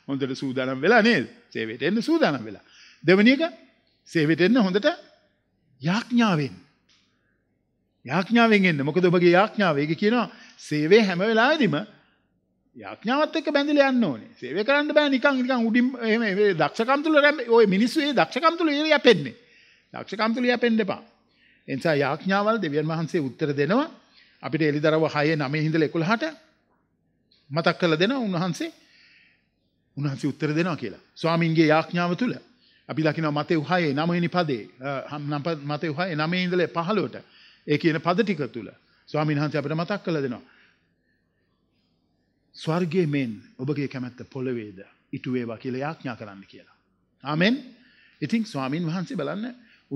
හොඳට සූදානම් වෙලා නේද? සේවයට එන්න සූදානම් වෙලා. දෙවෙනි එක සේවයට එන්න හොඳට යාඥාවෙන් යාඥාවෙන් එන්න. මොකද ඔබගේ යාඥාව ඒක කියනවා සේවයේ හැම වෙලාවෙදිම යාඥාවත් එක්ක බැඳිලා යන්න ඕනේ. සේවය කරන්න බෑ නිකන් නිකන් උඩින් එහෙම මේ දක්ෂකම් තුල ඔය මිනිස්සු ඒ දක්ෂකම් තුල ඒ යැපෙන්නේ. දක්ෂකම් තුල යැපෙන්න එපා. ඒ නිසා යාඥාවල් දෙවියන් වහන්සේ උත්තර දෙනවා අපිට එලිදරව් 6 9 ඉඳලා 11ට මතක් කරලා දෙනවා උන්වහන්සේ. උන්වහන්සේ උත්තර දෙනවා කියලා. ස්වාමින්ගේ යාඥාව තුල අපි දකිනවා මතේ 6 9 වෙනි පදේ මතේ 6 9 ඉඳලා 15ට ඒ කියන පද ටික තුල ස්වාමීන් වහන්සේ අපිට මතක් කරලා දෙනවා. ස්වර්ගයේ මෙන් ඔබගේ කැමැත්ත පොළවේද ඉටු වේවා කියලා යාඥා කරන්න කියලා. ආමෙන්. ඉතින් ස්වාමින් වහන්සේ බලන්න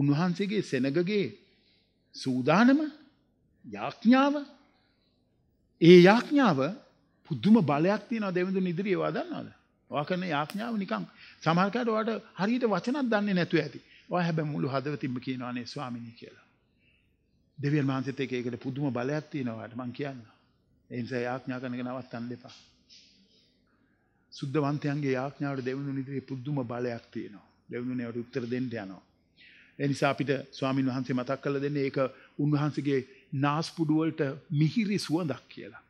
උන්වහන්සේගේ සෙනගගේ සූදානම යාඥාව ඒ යාඥාව පුදුම බලයක් තියෙනවා දෙවිඳුන් ඉදිරියේ ඔයා දන්නවද? ඔයා කරන යාඥාව නිකන් සමහර කාට ඔයාට හරියට වචනක් දන්නේ නැතුව ඇති. ඔයා හැබැයි මුළු හදවතින්ම කියනවා නේ ස්වාමිනී කියලා. දෙවියන් වහන්සේත් එක්ක ඒකට පුදුම බලයක් තියෙනවා මම කියන්නවා. ඒ නිසා යාඥා කරන එක නවත්තන්න එපා. සුද්ධවන්තයන්ගේ යාඥාවට දෙවියන් ඉදිරියේ පුදුම බලයක් තියෙනවා. දෙවියන් ඒවට උත්තර දෙන්න යනවා. ඒ නිසා අපිට ස්වාමින් වහන්සේ මතක් කරලා දෙන්නේ ඒක උන්වහන්සේගේ නාස්පුඩු වලට මිහිරි සුවඳක් කියලා.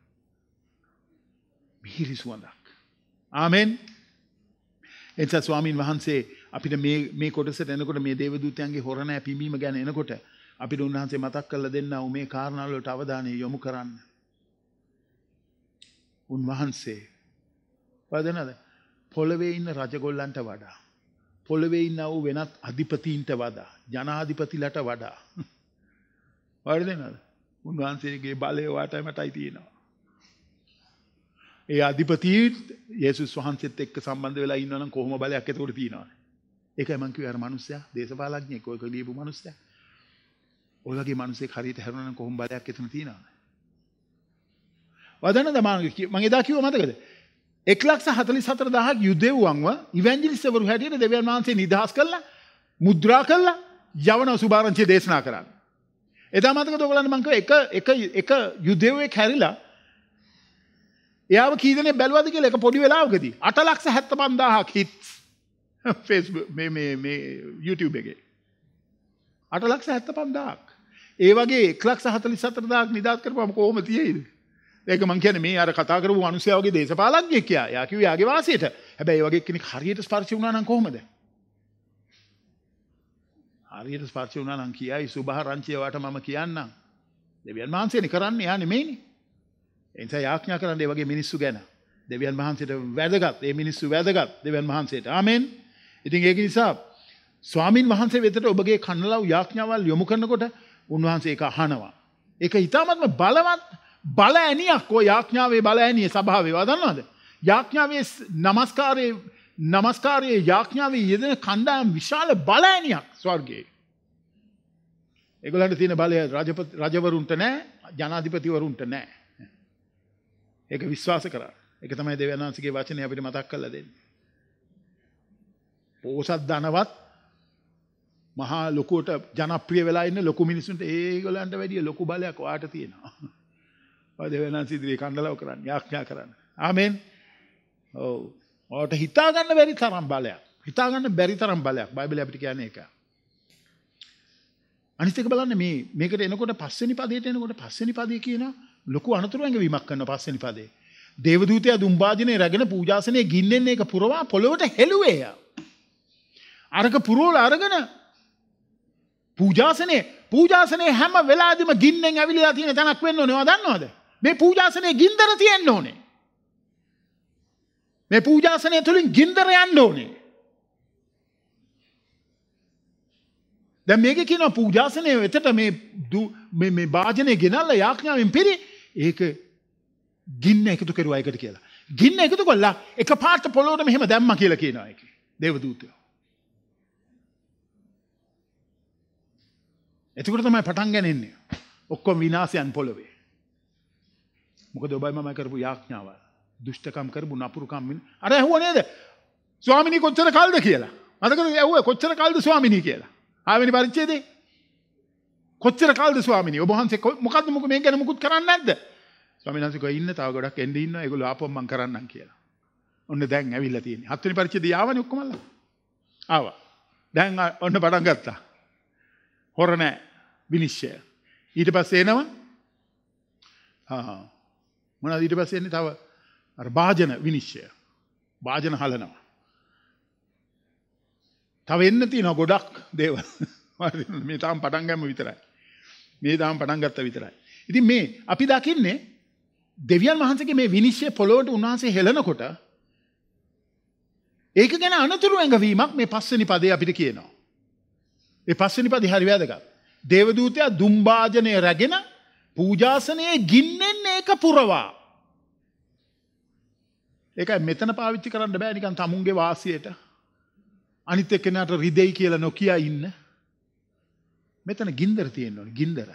මිහිරි සුවඳක්. ආමෙන්. එතස ස්වාමින් වහන්සේ අපිට මේ මේ කොටසට එනකොට මේ දේවදූතයන්ගේ හොරණ පිඹීම ගැන එනකොට අපිට උන්වහන්සේ මතක් කරලා දෙන්නව මේ කාරණාව වලට අවධානය යොමු කරන්න. උන්වහන්සේ වදනද පොළවේ ඉන්න රජගොල්ලන්ට වඩා පොළවේ ඉන්නව වෙනත් අධිපතීන්ට වඩා ජනාධිපතිලට වඩා වර්ධනද උන්වහන්සේගේ බලය වාටමටයි තියෙනවා. ඒ අධිපතීන් යේසුස් වහන්සේත් එක්ක සම්බන්ධ වෙලා ඉන්නවනම් කොහොම බලයක් එතකොට තියෙනවද? ඒකයි මං කිව්වේ අර මිනිස්සයා දේශපාලඥයෙක් ඔය කලියපු මිනිස්සයා ඔය වගේ මිනිස්සෙක් හරියට හැරුණා නම් කොහොම බලයක් එතන තියනවද? වදන දමාන මම එදා කිව්ව මතකද? 144000ක් යුදෙව්වන්ව ඉවැන්ජලිස්ට්වරු හැටියට දෙවියන් වහන්සේ නිදහස් කළා මුද්‍රා කළා යවන සුභාරංචිය දේශනා කරන්න. එදා මතකද ඔයගලන්ට මම කිව්වා එක එක එක යුදෙව්වෙක් හැරිලා එයාව කී දෙනෙක් බැලුවද කියලා එක පොඩි වෙලාවකදී 875000ක් hits Facebook මේ මේ මේ YouTube එකේ 875000ක් ඒ වගේ 147000ක් නිදාස් කරපුවම කොහොම තියෙයිද? ඒක මං කියන්නේ මේ අර කතා කරපු මිනිස්සයාගේ දේශපාලඥයෙක් කියා. යා කිව්වේ යාගේ වාසියට. හැබැයි ඒ වගේ කෙනෙක් හරියට ස්පර්ශ වුණා නම් කොහොමද? හරියට ස්පර්ශ වුණා නම් කියයි සුභා රංචිය වට මම කියන්නම්. දෙවියන් වහන්සේනේ කරන්නේ යා නෙමෙයිනේ. ඒ නිසා යාඥා කරන්න ඒ වගේ මිනිස්සු ගැන. දෙවියන් වහන්සේට වැදගත්. මේ මිනිස්සු වැදගත් දෙවියන් වහන්සේට. ආමෙන්. ඉතින් ඒක නිසා ස්වාමින් වහන්සේ වෙතට ඔබගේ කනලව් යාඥාවල් යොමු කරනකොට උන්වහන්සේ ඒක අහනවා. ඒක ඊටාත්ම බලවත් බල ඇණියක් ඔය යාඥාවේ බල ඇණියේ ස්වභාවය වදන්නවද? යාඥාවේ নমස්කාරයේ নমස්කාරයේ යාඥාවේ යෙදෙන කණ්ඩායම් විශාල බල ඇණියක් ස්වර්ගයේ. ඒගොල්ලන්ට තියෙන බලය රජවරුන්ට නෑ ජනාධිපතිවරුන්ට නෑ. ඒක විශ්වාස කරා. ඒක තමයි දෙවියන් වහන්සේගේ වචනේ අපිට මතක් කරලා දෙන්නේ. පෝසත් ධනවත් මහා ලොකුට ජනප්‍රිය වෙලා ඉන්න ලොකු මිනිස්සුන්ට ඒගොල්ලන්ට වැඩිය ලොකු බලයක් ඔයාට තියෙනවා. ඔය දෙවෙනන් සිදිරි කණ්ඩලව කරන්න යාඥා කරන්න. ආමෙන්. ඔව්. ඔයාට හිතා ගන්න බැරි තරම් බලයක්. හිතා ගන්න බැරි තරම් බලයක්. බයිබලය අපිට කියන්නේ ඒක. අනිත් එක බලන්න මේ මේකට එනකොට පස්වෙනි පදයට එනකොට පස්වෙනි පදේ කියන ලොකු අනතුරු ඇඟවීමක් කරනවා පස්වෙනි පදේ. දේවදූතයා දුම්බාදිනේ රැගෙන පූජාසනයේ ගින්නෙන් ඒක පුරවා පොළොවට හෙළුවේය. අරක පුරවල අරගෙන පූජාසනේ පූජාසනේ හැම වෙලාවෙම ගින්නෙන් ඇවිල්ලා තියෙන තැනක් වෙන්න ඕනේ. ඔයා දන්නවද? මේ පූජාසනේ ගින්දර තියෙන්න ඕනේ. මේ පූජාසනය තුළින් ගින්දර යන්න ඕනේ. දැන් මේක කියන පූජාසනය වෙතට මේ මේ මේ වාජනය ගෙනල්ලා යාඥාවෙන් පිරි ඒක ගින්න එකතු කරුවා එකට කියලා. ගින්න එකතු කළා එකපාරට පොළොවට මෙහෙම දැම්මා කියලා කියනවා ඒක. දේවදූතයෝ. එතකට තමයි පටන් ගැනෙන්නේ ඔක්කොම විනාසයන් පොළොවේ. මොකද ඔබයි මම කරපු යාඥාව දුෂ්ටකම් කරපු නපුරුකම් අර ඇහුවා නේද? ස්වාමිනී කොච්චර කල්ද කියලා. මතකද ඇහුවා කොච්චර කල්ද ස්වාමිනී කියලා. ආවෙනි පරිච්ඡේදේ කොච්චර කල්ද ස්වාමිනී ඔබ වහන්සේ මොකද්ද මොක මේ ගැන මුකුත් කරන්නේ නැද්ද? ස්වාමීන් වහන්සේ ඉන්න තව ගොඩක් එන්න ඉන්නවා ඒගොල්ලෝ ආපුවම මම කරන්නම් කියලා. ඔන්න දැන් ඇවිල්ලා තියෙන්නේ. හත්වෙනි පරිච්ඡේදය ආවනේ ඔක්කොමලා. ආවා. දැන් ඔන්න පටන් ගත්තා. හොර නැහැ. විනිශ්චය. ඊට පස්සේ එනවා ආ මොනවද ඊට පස්සේ එන්නේ තව අර භාජන විනිශ්චය. භාජන හලනවා. තව එන්න තියෙනවා ගොඩක් දේවල්. මේ තාම පටන් ගන්න විතරයි. මේ තාම පටන් ගත්ත විතරයි. ඉතින් මේ අපි දකින්නේ දෙවියන් වහන්සේගේ මේ විනිශ්චය පොළොවට උන්වහන්සේ හෙලනකොට ඒක ගැන අනතුරු ඇඟවීමක් මේ පස්වෙනි පදේ අපිට කියනවා. ඒ පස්වෙනි පදේ හරි වැදගත්. දේවදූතයා දුම්භාජනය රැගෙන පූජාසනයේ ගින්නෙන් ඒක පුරවා. ඒක මෙතන පාවිච්චි කරන්න බෑ නිකන් තමුන්ගේ වාසියට. අනිත් එක්කෙනාට රිදෙයි කියලා නොකිය ඉන්න. මෙතන ගින්දර තියෙන්න ඕනේ ගින්දර.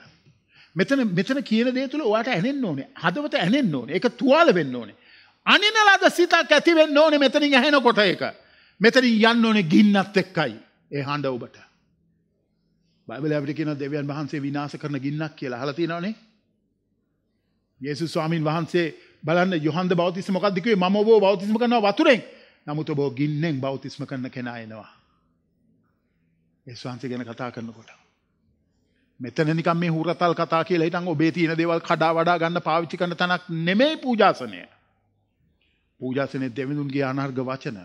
මෙතන මෙතන කියන දේ තුල ඔයාට ඇනෙන්න ඕනේ. හදවත ඇනෙන්න ඕනේ. ඒක තුවාල වෙන්න ඕනේ. අනින ලද සිතක් ඇති වෙන්න ඕනේ මෙතනින් ඇහෙනකොට ඒක. මෙතනින් යන්න ඕනේ ගින්නත් එක්කයි. ඒ හඬ ඔබට. බයිබලේ අපිට කියනවා දෙවියන් වහන්සේ විනාශ කරන ගින්නක් කියලා. අහලා තියෙනවනේ. යේසුස් ස්වාමින් වහන්සේ බලන්න යොහන්ද බෞතිස්ම මොකක්ද කිව්වේ? මම ඔබව බෞතිස්ම කරනවා වතුරෙන්. නමුත් ඔබ ගින්නෙන් බෞතිස්ම කරන කෙනා එනවා. යේසුස් වහන්සේ ගැන කතා කරනකොට. මෙතන නිකන් මේ හුරතල් කතා කියලා හිටන් ඔබේ තියෙන දේවල් කඩා වඩා ගන්න පාවිච්චි කරන තැනක් නෙමෙයි පූජාසනය. පූජාසනයේ දෙවිඳුන්ගේ අනර්ග වචන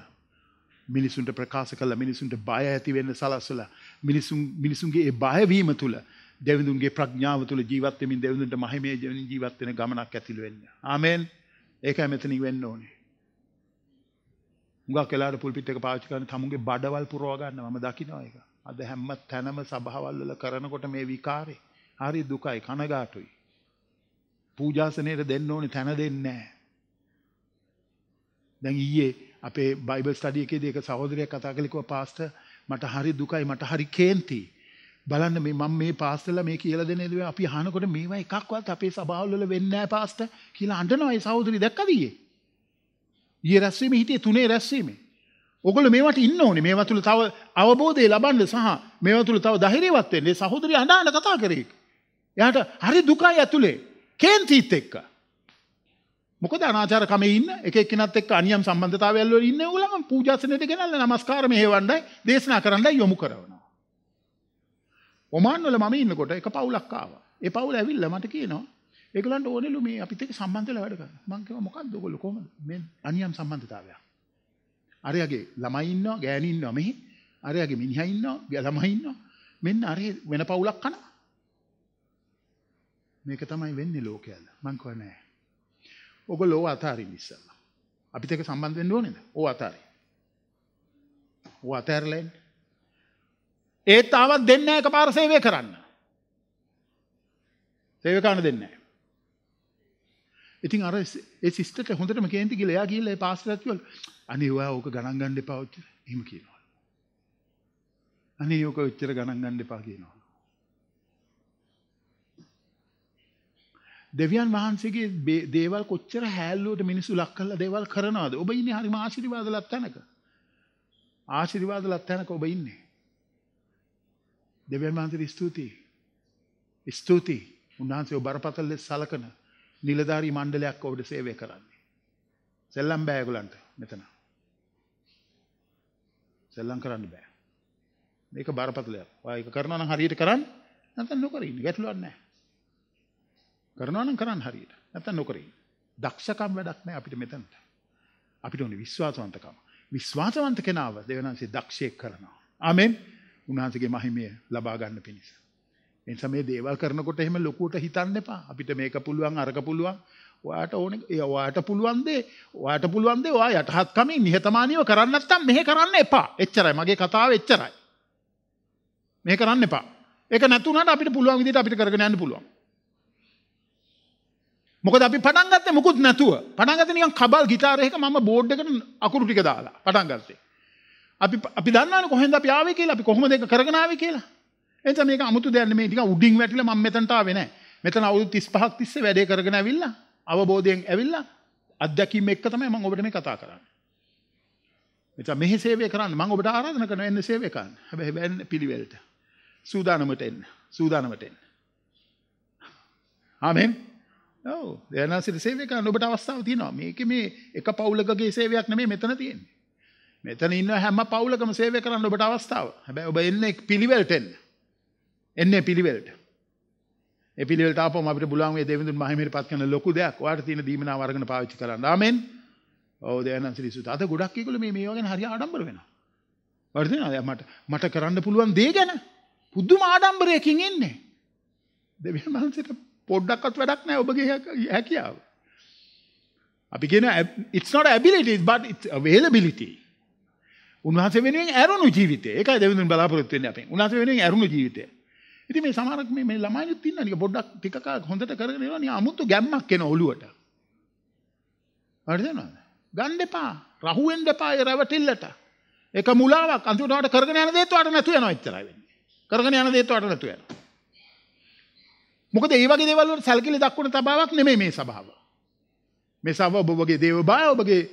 මිනිසුන්ට ප්‍රකාශ කළා මිනිසුන්ට බය ඇති වෙන්න සලස්සලා මිනිසුන් මිනිසුන්ගේ බයවීම තුළ දෙවිඳුන්ගේ ප්‍රඥාව තුළ ජීවත්වෙමින් දෙවිඳුන්ට මහිමේ ජවනින් ජීවත්වෙන ගමනක් ඇතිළු වෙන්න. ආමෙන් ඒකයි මෙතනින් වෙන්න ඕනේ. මුගක් වෙලාවට පුල්පිට් එක පාවිච්චි කරන තමුන්ගේ බඩවල් පුරව ගන්න මම දකිනවා ඒක. අද හැම තැනම සභාවල් වල කරනකොට මේ විකාරේ හරි දුකයි කනගාටුයි. පූජාසනයට දෙන්න ඕනේ තැන දෙන්නේ නැහැ. දැන් ඊයේ අපේ බයිබල් ස්ටඩිය එකේදී එක සහෝදරයෙක් කතා කළේ කිව්වා පාස්ටර් මට හරි දුකයි මට හරි කේන්ති. බලන්න මේ මම මේ පාස්තල මේ කියලා දෙන දේ අපි අහනකොට මේවා එකක්වත් අපේ සභාවල වල වෙන්නේ නැහැ පාස්ත කියලා අඬනවා ඒ සහෝදරි දැක්කද ඊයේ? ඊයේ රැස්වීමේ හිටියේ තුනේ රැස්වීමේ. ඔගොල්ලෝ මේවට ඉන්න ඕනේ. මේවා තුල තව අවබෝධය ලබන්න සහ මේවා තුල තව ධෛර්යවත් වෙන්න. ඒ සහෝදරි අඬ අඬ කතා කරේ. එයාට හරි දුකයි ඇතුලේ. කේන්තිත් එක්ක. මොකද අනාචාරකමේ ඉන්න එක එක්කෙනත් එක්ක අනියම් සම්බන්ධතාවයල් වල ඉන්න ඕගොල්ලෝ පූජාසනෙට ගෙනල්ලා নমස්කාර මෙහෙවණ්ඩයි දේශනා කරන්නයි යොමු කරනවා. ඔමාන් වල මම ඉන්නකොට එක පවුලක් ආවා. ඒ පවුල ඇවිල්ලා මට කියනවා ඒගොල්ලන්ට ඕනෙලු මේ අපිත් එක්ක සම්බන්ධ වෙලා වැඩ කරන්න. මම කිව්වා මොකද්ද ඔයගොල්ලෝ කොහමද මේ අනියම් සම්බන්ධතාවයක්. අරයාගේ ළමයි ඉන්නවා, ගෑණි ඉන්නවා මෙහි. අරයාගේ මිනිහා ඉන්නවා, ළමයි ඉන්නවා. මෙන්න අරේ වෙන පවුලක් කනවා. මේක තමයි වෙන්නේ ලෝකයල. මං කියන්නේ ඔගොල්ල ඕව අතාරින්න ඉස්සෙල්ලා. අපිත් එක්ක සම්බන්ධ වෙන්න ඕනේද? ඕව අතාරින්න. ඕව අතෑරලා ඉන්න. ඒත් ආවත් දෙන්නේ නැහැ එකපාර සේවය කරන්න. සේවකාන දෙන්නේ නැහැ. ඉතින් අර ඒ සිස්ටර්ට හොඳටම කේන්ති ගිහලා එයා ගිහලා ඒ පාස්ටර්ට කිව්වලු අනේ ඔයා ඕක ගණන් ගන්න එපා ඔච්චර. එහෙම කියනවා. අනේ ඕක ඔච්චර ගණන් ගන්න එපා කියනවා. දෙවියන් වහන්සේගේ දේවල් කොච්චර හැල්ලුවට මිනිස්සු ලක් කරලා දේවල් කරනවද? ඔබ ඉන්නේ හරිම ආශිර්වාද ලක් තැනක. ආශිර්වාද ලක් තැනක ඔබ ඉන්නේ. දෙවියන් වහන්සේට ස්තුතියි. ස්තුතියි. උන්වහන්සේ ඔබ බරපතල ලෙස සලකන නිලධාරී මණ්ඩලයක් ඔබට සේවය කරන්නේ. සෙල්ලම් බෑ ඒගොල්ලන්ට මෙතන. සෙල්ලම් කරන්න බෑ. මේක බරපතලයක්. ඔයා ඒක කරනවා නම් හරියට කරන්න නැත්නම් නොකර ඉන්න. ගැටලුවක් නැහැ. කරනවා නම් කරන්න හරියට. නැත්තම් නොකර ඉන්න. දක්ෂකම් වැඩක් නැහැ අපිට මෙතනට. අපිට ඕනේ විශ්වාසවන්තකම. විශ්වාසවන්ත කෙනාව දෙවනන්සේ දක්ෂයෙක් කරනවා. ආමෙන්. උන්වහන්සේගේ මහිමය ලබා ගන්න පිණිස. එනිසා මේ දේවල් කරනකොට එහෙම ලොකුවට හිතන්න එපා. අපිට මේක පුළුවන් අරක පුළුවන්. ඔයාට ඕනේ ඒ ඔයාට පුළුවන් දේ ඔයාට පුළුවන් දේ ඔයා යටහත් කමින් නිහතමානීව කරන්න නැත්නම් මෙහෙ කරන්න එපා. එච්චරයි මගේ කතාව එච්චරයි. මෙහෙ කරන්න එපා. ඒක නැතුණාට අපිට පුළුවන් විදිහට අපිට කරගෙන යන්න පුළුවන්. මොකද අපි පටන් ගත්තේ මුකුත් නැතුව. පටන් ගත්තේ නිකන් කබල් গিitar එකක මම බෝඩ් එකට අකුරු ටික දාලා පටන් ගත්තේ. අපි අපි දන්නවනේ කොහෙන්ද අපි ආවේ කියලා. අපි කොහොමද ඒක කරගෙන ආවේ කියලා. එතන මේක අමුතු දෙයක් නෙමෙයි. ටිකක් උඩින් වැටිලා මම මෙතනට ආවේ නෑ. මෙතන අවුරුදු 35ක් තිස්සේ වැඩේ කරගෙන ඇවිල්ලා අවබෝධයෙන් ඇවිල්ලා අත්දැකීම් එක්ක තමයි මම ඔබට මේ කතා කරන්නේ. මෙතන මෙහි සේවය කරන්න මම ඔබට ආරාධනා කරනවා එන්න සේවය කරන්න. හැබැයි වෙන්න පිළිවෙලට. සූදානමට එන්න. සූදානමට එන්න. ආමෙන්. ඔව් දයානන්සේට සේවය කරන්න ඔබට අවස්ථාව තියෙනවා. මේක මේ එක පවුලකගේ සේවයක් නෙමෙයි මෙතන තියෙන්නේ. මෙතන ඉන්න හැම පවුලකම සේවය කරන්න ඔබට අවස්ථාව. හැබැයි ඔබ එන්නේ පිළිවෙලට එන්න. එන්නේ පිළිවෙලට. ඒ පිළිවෙලට ආපම අපිට බුලන් වේ දෙවිඳුන් මහිමිර පත් කරන ලොකු දෙයක්. ඔයාලට තියෙන දීමනාව අරගෙන පාවිච්චි කරන්න. ආමෙන්. ඔව් දයානන්සේ සුත. අද ගොඩක් ඒගොල්ලෝ මේ මේ වගේ හරි ආඩම්බර වෙනවා. වර්ධනද මට මට කරන්න පුළුවන් දේ ගැන පුදුම ආඩම්බරයකින් එන්නේ. දෙවියන් වහන්සේට පොඩ්ඩක්වත් වැඩක් නෑ ඔබගේ හැකියාව. අපි කියන it's not abilities but it's availability. උන්වහන්සේ වෙනුවෙන් ඇරුණු ජීවිතය. ඒකයි දෙවිඳුන් බලාපොරොත්තු වෙන්නේ අපෙන්. උන්වහන්සේ වෙනුවෙන් ඇරුණු ජීවිතය. ඉතින් මේ සමහරක් මේ මේ ළමයිනුත් ඉන්නවා නික පොඩ්ඩක් ටික කාලයක් හොඳට කරගෙන යනවා නිය අමුතු ගැම්මක් එන ඔලුවට. හරිදනවද? ගන්න එපා. රහු වෙන්න එපා ඒ රැවටිල්ලට. ඒක මුලාවක් අන්තිමට කරගෙන යන දේත් වට නැතු වෙනවා ඉතරයි වෙන්නේ. කරගෙන යන දේත් වට නැතු වෙනවා. මොකද ඒ වගේ දේවල් වලට සැලකිලි දක්වන සභාවක් නෙමෙයි මේ සභාව. මේ සභාව ඔබ ඔබගේ දේවභාව, ඔබගේ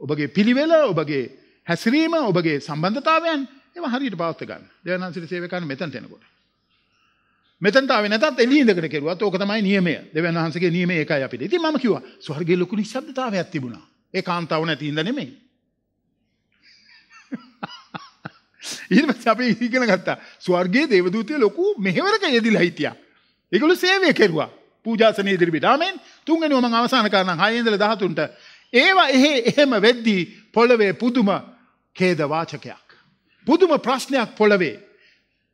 ඔබගේ පිළිවෙල, ඔබගේ හැසිරීම, ඔබගේ සම්බන්ධතාවයන් ඒවා හරියට පාවිච්චි ගන්න. දේවානන්සේට සේවය කරන මෙතනට එනකොට. මෙතනට ආවේ නැතත් එළිය ඉඳගෙන කෙරුවත් ඕක තමයි නියමය. දේවානන්සේගේ නියමය ඒකයි අපිට. ඉතින් මම කිව්වා ස්වර්ගයේ ලොකු නිශ්ශබ්දතාවයක් තිබුණා. ඒ කාන්තාව නැති ඉඳ නෙමෙයි. ඊට පස්සේ අපි ඉගෙන ගත්තා. ස්වර්ගයේ දේවදූතය ලොකු මෙහෙවරක යෙදිලා හිටියා. ඒගොල්ලෝ සේවය කෙරුවා. පූජාසනයේ ඉදිරිපිට. ආමෙන්. තුන්වෙනිව මම අවසන් කරනම් 6 ඉඳලා 13ට. ඒවා එහෙ එහෙම වෙද්දී පොළවේ පුදුම ඛේද වාචකයක්. පුදුම ප්‍රශ්නයක් පොළවේ.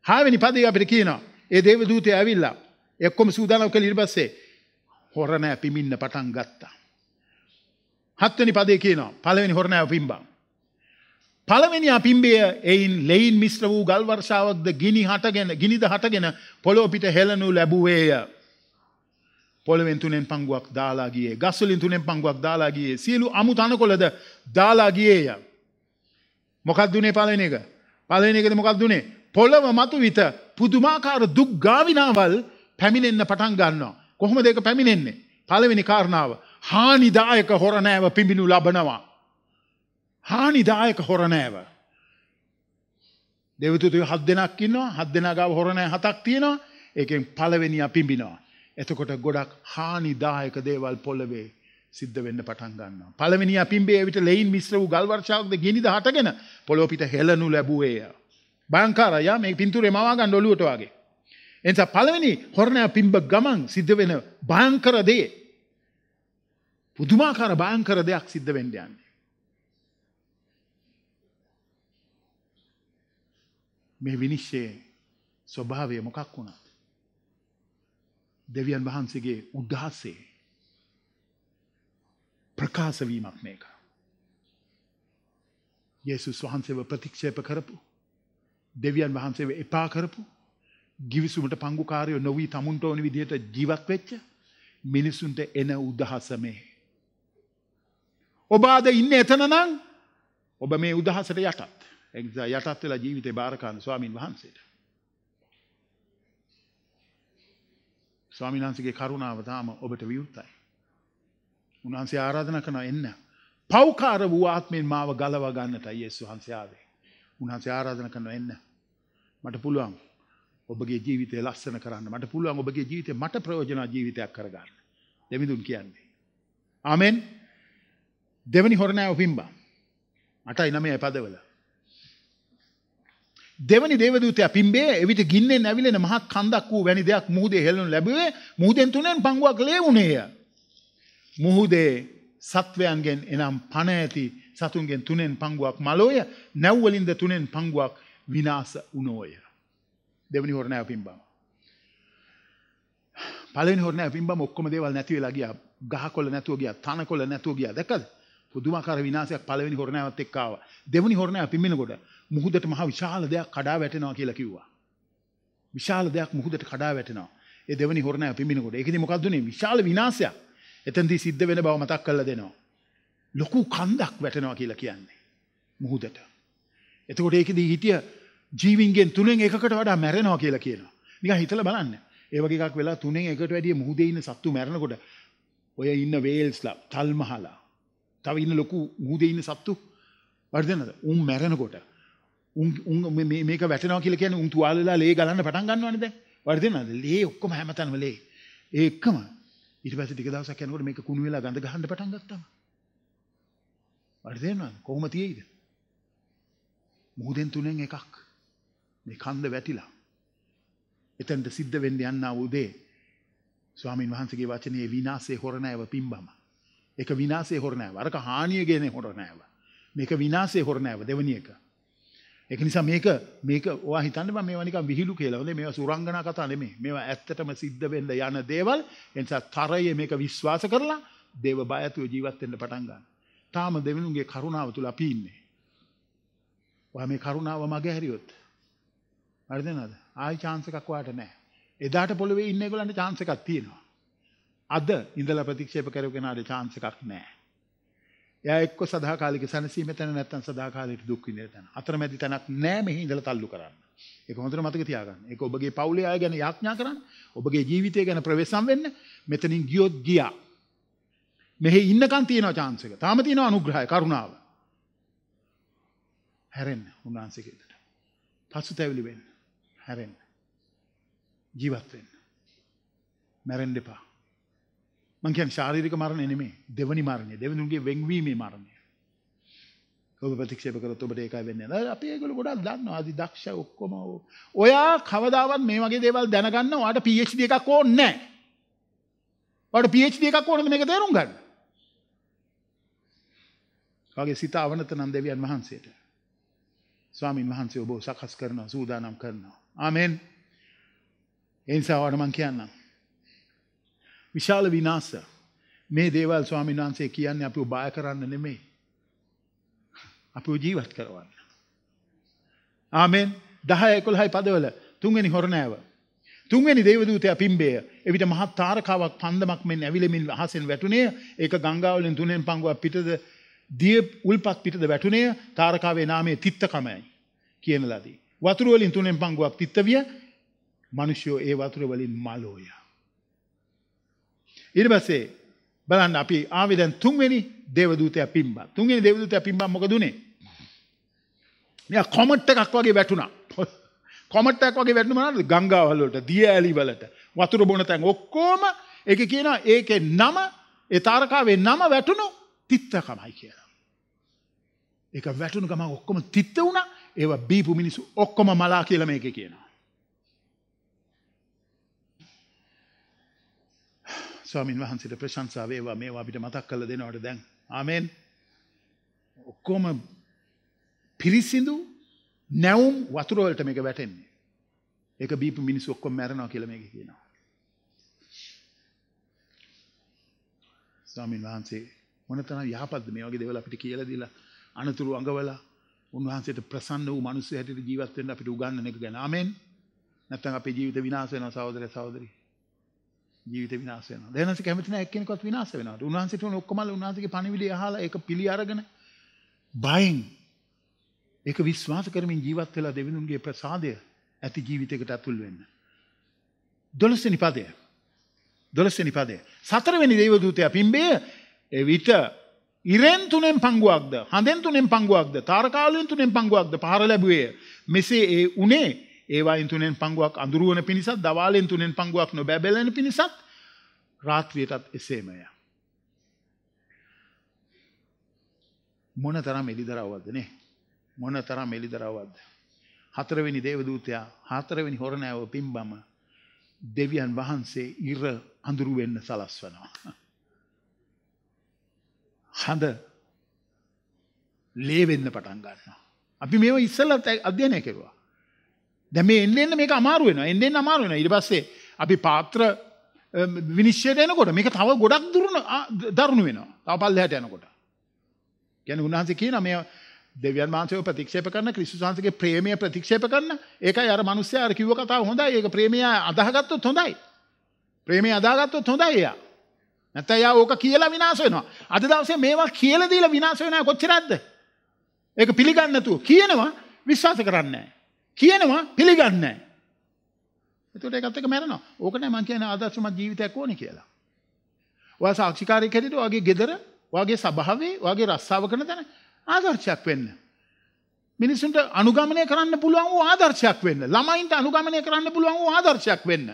6 වෙනි පදේ අපිට කියනවා. ඒ දේව දූතයා ඇවිල්ලා එක්කොම සූදානම් කළ ඊට පස්සේ හොර නෑ පිමින්න පටන් ගත්තා. හත්වෙනි පදේ කියනවා. පළවෙනි හොර නෑ පිම්බා. පළවෙනි අපිම්බය එයින් ලෙයින් මිශ්‍ර වූ ගල් වර්ෂාවක්ද ගිනි හටගෙන ගිනිද හටගෙන පොළොපිට හෙලනු ලැබුවේය. පොළවෙන් තුනෙන් පංගුවක් දාලාගියේ ගස්වලින් තුනෙන් පංගුවක් දාලාගියේ සියලු අමු තනකොළද දාලාගියේය. මොකක් දුනේ පලන එක පලන එකද මොකක් දුනේ පොළව මතු විත පුදුමාකාර දුක් ගාවිනාවල් පැමිණෙන්න පටන් ගන්නවා. කොහොම දෙක පැමිණෙන්නේ. පළවෙනි කාරණාව හානිදායක හොරණෑව පිබිණු ලබනවා. හානිදායක හොර නෑව. දෙවතුතුය හත් දෙනක් ඉන්නවා හත් දෙනා ගාව හොර නෑ හතක් තියෙනවා ඒකෙන් පළවෙනියා පිඹිනවා. එතකොට ගොඩක් හානිදායක දේවල් පොළවේ සිද්ධ වෙන්න පටන් ගන්නවා. පළවෙනියා පිඹේ විට ලෙයින් මිශ්‍ර වූ ගල් වර්ෂාවක්ද ගිනිද හටගෙන පොළොව පිට හෙළනු ලැබුවේය. භයංකාරය මේ පින්තූරේ මවා ගන්න ඔලුවට වගේ. එනිසා පළවෙනි හොරණෑ පිම්බ ගමන් සිද්ධ වෙන භයංකර දේ පුදුමාකාර භයංකර දෙයක් සිද්ධ වෙන්න යන්නේ. මේ විනිශ්චයේ ස්වභාවය මොකක් වුණාද? දෙවියන් වහන්සේගේ උද්ඝාසයේ ප්‍රකාශ වීමක් මේක. යේසුස් වහන්සේව ප්‍රතික්ෂේප කරපු දෙවියන් වහන්සේව එපා කරපු givisumට පංගුකාරයෝ නොවි තමුන්ට ඕන විදිහට ජීවත් වෙච්ච මිනිසුන්ට එන උදහස මේ. ඔබ ආද ඉන්නේ එතන නම් ඔබ මේ උදහසට යටත්. ඒ නිසා යටත් වෙලා ජීවිතේ බාර ගන්න ස්වාමින් වහන්සේට. ස්වාමීන් වහන්සේගේ කරුණාව තාම ඔබට විවුර්තයි. උන්වහන්සේ ආරාධනා කරනවා එන්න. පෞකාර වූ ආත්මෙන් මාව ගලව ගන්නටයි යේසුස් වහන්සේ ආවේ. උන්වහන්සේ ආරාධනා කරනවා එන්න. මට පුළුවන් ඔබගේ ජීවිතය ලස්සන කරන්න. මට පුළුවන් ඔබගේ ජීවිතේ මට ප්‍රයෝජන ජීවිතයක් කරගන්න. දෙමිදුන් කියන්නේ. ආමෙන්. දෙවනි හොරණෑව පිම්බා. 8යි 9යි පදවල. දෙවනි දේවදූතයා පිම්බේ එවිට ගින්නෙන් ඇවිලෙන මහත් කන්දක් වූ වැනි දෙයක් මුහුදේ හෙළනු ලැබුවේ මුහුදෙන් තුනෙන් පංගුවක් ලේ වුණේය. මුහුදේ සත්වයන්ගෙන් එනම් පණ ඇති සතුන්ගෙන් තුනෙන් පංගුවක් මලෝය නැව්වලින්ද තුනෙන් පංගුවක් විනාශ වුණෝය. දෙවනි හොරණෑව පිම්බම. පළවෙනි හොරණෑව පිම්බම ඔක්කොම දේවල් නැති වෙලා ගියා. ගහකොළ නැතුව ගියා, තනකොළ නැතුව ගියා. දැක්කද? පුදුමාකාර විනාශයක් පළවෙනි හොරණෑවත් එක්ක ආවා. දෙවනි හොරණෑව පිම්බෙනකොට මුහුදට මහා විශාල දෙයක් කඩා වැටෙනවා කියලා කිව්වා. විශාල දෙයක් මුහුදට කඩා වැටෙනවා. ඒ දෙවනි හොරණෑ පිඹිනකොට. ඒකදී මොකක්ද උනේ? විශාල විනාශයක්. එතෙන්දී සිද්ධ වෙන බව මතක් කරලා දෙනවා. ලොකු කන්දක් වැටෙනවා කියලා කියන්නේ මුහුදට. එතකොට ඒකදී හිටිය ජීවින්ගෙන් තුනෙන් එකකට වඩා මැරෙනවා කියලා කියනවා. නිකන් හිතලා බලන්න. ඒ වගේ එකක් වෙලා තුනෙන් එකට වැඩිය මුහුදේ ඉන්න සත්තු මැරෙනකොට ඔය ඉන්න වේල්ස්ලා, තල්මහලා, තව ඉන්න ලොකු මුහුදේ ඉන්න සත්තු වර්ධනද? උන් මැරෙනකොට උන් උන් මේක වැටෙනවා කියලා කියන්නේ උන් තුවාලෙලා ලේ ගලන්න පටන් ගන්නවනේ දැන්. වර්ධිනවද? ලේ ඔක්කොම හැමතැනම ලේ. ඒ එක්කම ඊට පස්සේ ටික දවසක් යනකොට මේක කුණු වෙලා ගඳ ගහන්න පටන් ගත්තාම. වර්ධිනවද? කොහොම තියෙයිද? මුහුදෙන් තුනෙන් එකක්. මේ කන්ද වැටිලා. එතනට සිද්ධ වෙන්න යනා උදේ ස්වාමින් වහන්සේගේ වචනේ විනාශේ හොර නැව පිම්බම. ඒක විනාශේ හොර නැව. අරක හානිය ගේනේ හොර නැව. මේක විනාශේ හොර නැව දෙවනි එක. එක නිසා මේක මේක ඔයා හිතන්න මම මේවා නිකන් විහිළු කියලා. හොඳේ මේවා සුරංගනා කතා නෙමෙයි. මේවා ඇත්තටම සිද්ධ වෙන්න යන දේවල්. ඒ නිසා තරයේ මේක විශ්වාස කරලා දේව බය ඇතුව ජීවත් වෙන්න පටන් ගන්න. තාම දෙවිනුන්ගේ කරුණාව තුල අපි ඉන්නේ. ඔයා මේ කරුණාව මගේ හැරියොත් හරිද නේද? ආයි chance එකක් ඔයාට නැහැ. එදාට පොළවේ ඉන්න ඒගොල්ලන්ට chance එකක් තියෙනවා. අද ඉඳලා ප්‍රතික්ෂේප කරව කෙනාට chance එකක් නැහැ. එයා එක්ක සදාකාලික සැනසීමේ තැන නැත්තම් සදාකාලික දුක් විඳින තැන. අතරමැදි තැනක් නැහැ මෙහි ඉඳලා තල්ලු කරන්න. ඒක හොඳට මතක තියාගන්න. ඒක ඔබගේ පවුලේ අය ගැන යාඥා කරන්න. ඔබගේ ජීවිතය ගැන ප්‍රවේශම් වෙන්න. මෙතනින් ගියොත් ගියා. මෙහි ඉන්නකන් තියෙනවා chance එක. තාම තියෙනවා අනුග්‍රහය, කරුණාව. හැරෙන්න උන්වහන්සේගේ ඉදට. පසුතැවිලි වෙන්න. හැරෙන්න. ජීවත් වෙන්න. මැරෙන්න එපා. මං කියන්නේ ශාරීරික මරණය නෙමෙයි දෙවනි මරණය දෙවනුන්ගේ වෙන්වීමේ මරණය ඔබ ප්‍රතික්ෂේප කරොත් ඔබට ඒකයි වෙන්නේ නේද අපි ඒගොල්ලෝ ගොඩක් දන්නවා අදි දක්ෂ ඔක්කොම ඔයා කවදාවත් මේ වගේ දේවල් දැනගන්න ඔයාට PhD එකක් ඕනේ නැහැ ඔයාට PhD එකක් ඕනද මේක තේරුම් ගන්න ඔයාගේ සිත අවනත නම් දෙවියන් වහන්සේට ස්වාමින් වහන්සේ ඔබ සකස් කරනවා සූදානම් කරනවා ආමෙන් ඒ නිසා ඔයාලට මං කියන්නම් විශාල විනාස මේ දේවල් ස්වාමීන් වහන්සේ කියන්නේ අපිව බය කරන්න නෙමෙයි. අපිව ජීවත් කරවන්න. ආමෙන් 10 11 පදවල තුන්වෙනි හොරණෑව. තුන්වෙනි දේවදූතයා පිම්බේය. එවිට මහත් තාරකාවක් පන්දමක් මෙන් ඇවිලෙමින් අහසෙන් වැටුණේ. ඒක ගංගාවලින් තුනෙන් පංගුවක් පිටද දිය උල්පත් පිටද වැටුණේ. තාරකාවේ නාමය තිත්තකමයි කියන ලදී. වතුර වලින් තුනෙන් පංගුවක් තිත්ත විය. මිනිස්සු ඒ වතුර වලින් මලෝයා. ඊට පස්සේ බලන්න අපි ආවේ දැන් තුන්වෙනි දේවදූතයා පිම්බා. තුන්වෙනි දේවදූතයා පිම්බා මොකද උනේ? මෙයා කොමට් එකක් වගේ වැටුණා. කොමට් එකක් වගේ වැටුණ මොනවාද? ගංගාවල් වලට, දිය ඇලි වලට, වතුර බොන තැන් ඔක්කොම ඒක කියනවා ඒකේ නම ඒ තාරකාවේ නම වැටුණු තිත්තකමයි කියලා. ඒක වැටුණු ගමන් ඔක්කොම තිත්ත වුණා. ඒවා බීපු මිනිස්සු ඔක්කොම මලා කියලා මේකේ කියනවා. ස්වාමින් වහන්සිට ප්‍රශංසා වේවා මේවා අපිට මතක් කළ දෙනවට දැන් ආමෙන් ඔක්කොම පිරිසිදු නැවුම් වතුරවලට මේක වැටෙන්නේ ඒක බීපු මිනිස් ඔක්කොම මැරනවා කියලා මේක කියනවා ස්වාමින් වහන්සේ මොනතරම් යහපත්ද මේ වගේ දේවල් අපිට කියලා දීලා අනතුරු අඟවලා උන්වහන්සේට ප්‍රසන්න වූ මිනිස්සු හැටියට ජීවත් වෙන්න අපිට උගන්වන එක ගැන ආමෙන් නැත්නම් අපේ ජීවිත විනාශ වෙනවා සහෝදරය සහෝදරී ජීවිත විනාශ වෙනවා. දෙවනස කැමති නැහැ එක්කෙනෙක්වත් විනාශ වෙනවට. උන්වහන්සේට උන ඔක්කොමල උන්වහන්සේගේ පණිවිඩය අහලා ඒක පිළි අරගෙන බයෙන් ඒක විශ්වාස කරමින් ජීවත් වෙලා දෙවිඳුන්ගේ ප්‍රසාදය ඇති ජීවිතයකට ඇතුල් වෙන්න. 12 වෙනි පදය. 12 වෙනි පදය. සතරවෙනි දේව දූතයා පිම්බේ එවිට ඉරෙන් තුනෙන් පංගුවක්ද, හඳෙන් තුනෙන් පංගුවක්ද, තාරකාලයෙන් තුනෙන් පංගුවක්ද පහර ලැබුවේ. මෙසේ ඒ උනේ ඒවායින් තුනෙන් පංගුවක් අඳුරුවන පිණිසත් දවාලෙන් තුනෙන් පංගුවක් නොබෑ බැලෙන පිණිසත් රාත්‍රියටත් එසේමය. මොන තරම් එලිදරව්වද නේ? මොන තරම් එලිදරව්වද? හතරවෙනි දේවදූතයා හතරවෙනි හොරණෑව පිම්බම දෙවියන් වහන්සේ ඉර අඳුරු වෙන්න සලස්වනවා. හඳ ලේ වෙන්න පටන් ගන්නවා. අපි මේව ඉස්සෙල්ලා අධ්‍යයනය කෙරුවා. දැන් මේ එන්න එන්න මේක අමාරු වෙනවා. එන්න එන්න අමාරු වෙනවා. ඊට පස්සේ අපි පාත්‍ර විනිශ්චයට එනකොට මේක තව ගොඩක් දුරුන දරුණු වෙනවා. තව පල්ලෙහාට යනකොට. කියන්නේ උන්වහන්සේ කියනවා මේ දෙවියන් වහන්සේව ප්‍රතික්ෂේප කරන ක්‍රිස්තුස් වහන්සේගේ ප්‍රේමය ප්‍රතික්ෂේප කරන ඒකයි අර මිනිස්සයා අර කිව්ව කතාව හොඳයි. ඒක ප්‍රේමය අදාහගත්තොත් හොඳයි. ප්‍රේමය අදාහගත්තොත් හොඳයි එයා. නැත්නම් එයා ඕක කියලා විනාශ වෙනවා. අද දවසේ මේවා කියලා දීලා විනාශ වෙනවා කොච්චරක්ද? ඒක පිළිගන්නේ නැතුව කියනවා විශ්වාස කරන්නේ නැහැ. කියනවා පිළිගන්නේ නැහැ. එතකොට ඒකත් එක මැරෙනවා. ඕක නෑ මං කියන්නේ ආදර්ශමත් ජීවිතයක් ඕනේ කියලා. ඔයා සාක්ෂිකාරයෙක් හැටියට ඔයාගේ ගෙදර, ඔයාගේ සභාවේ, ඔයාගේ රස්සාව කරන තැන ආදර්ශයක් වෙන්න. මිනිසුන්ට අනුගමනය කරන්න පුළුවන් වූ ආදර්ශයක් වෙන්න. ළමයින්ට අනුගමනය කරන්න පුළුවන් වූ ආදර්ශයක් වෙන්න.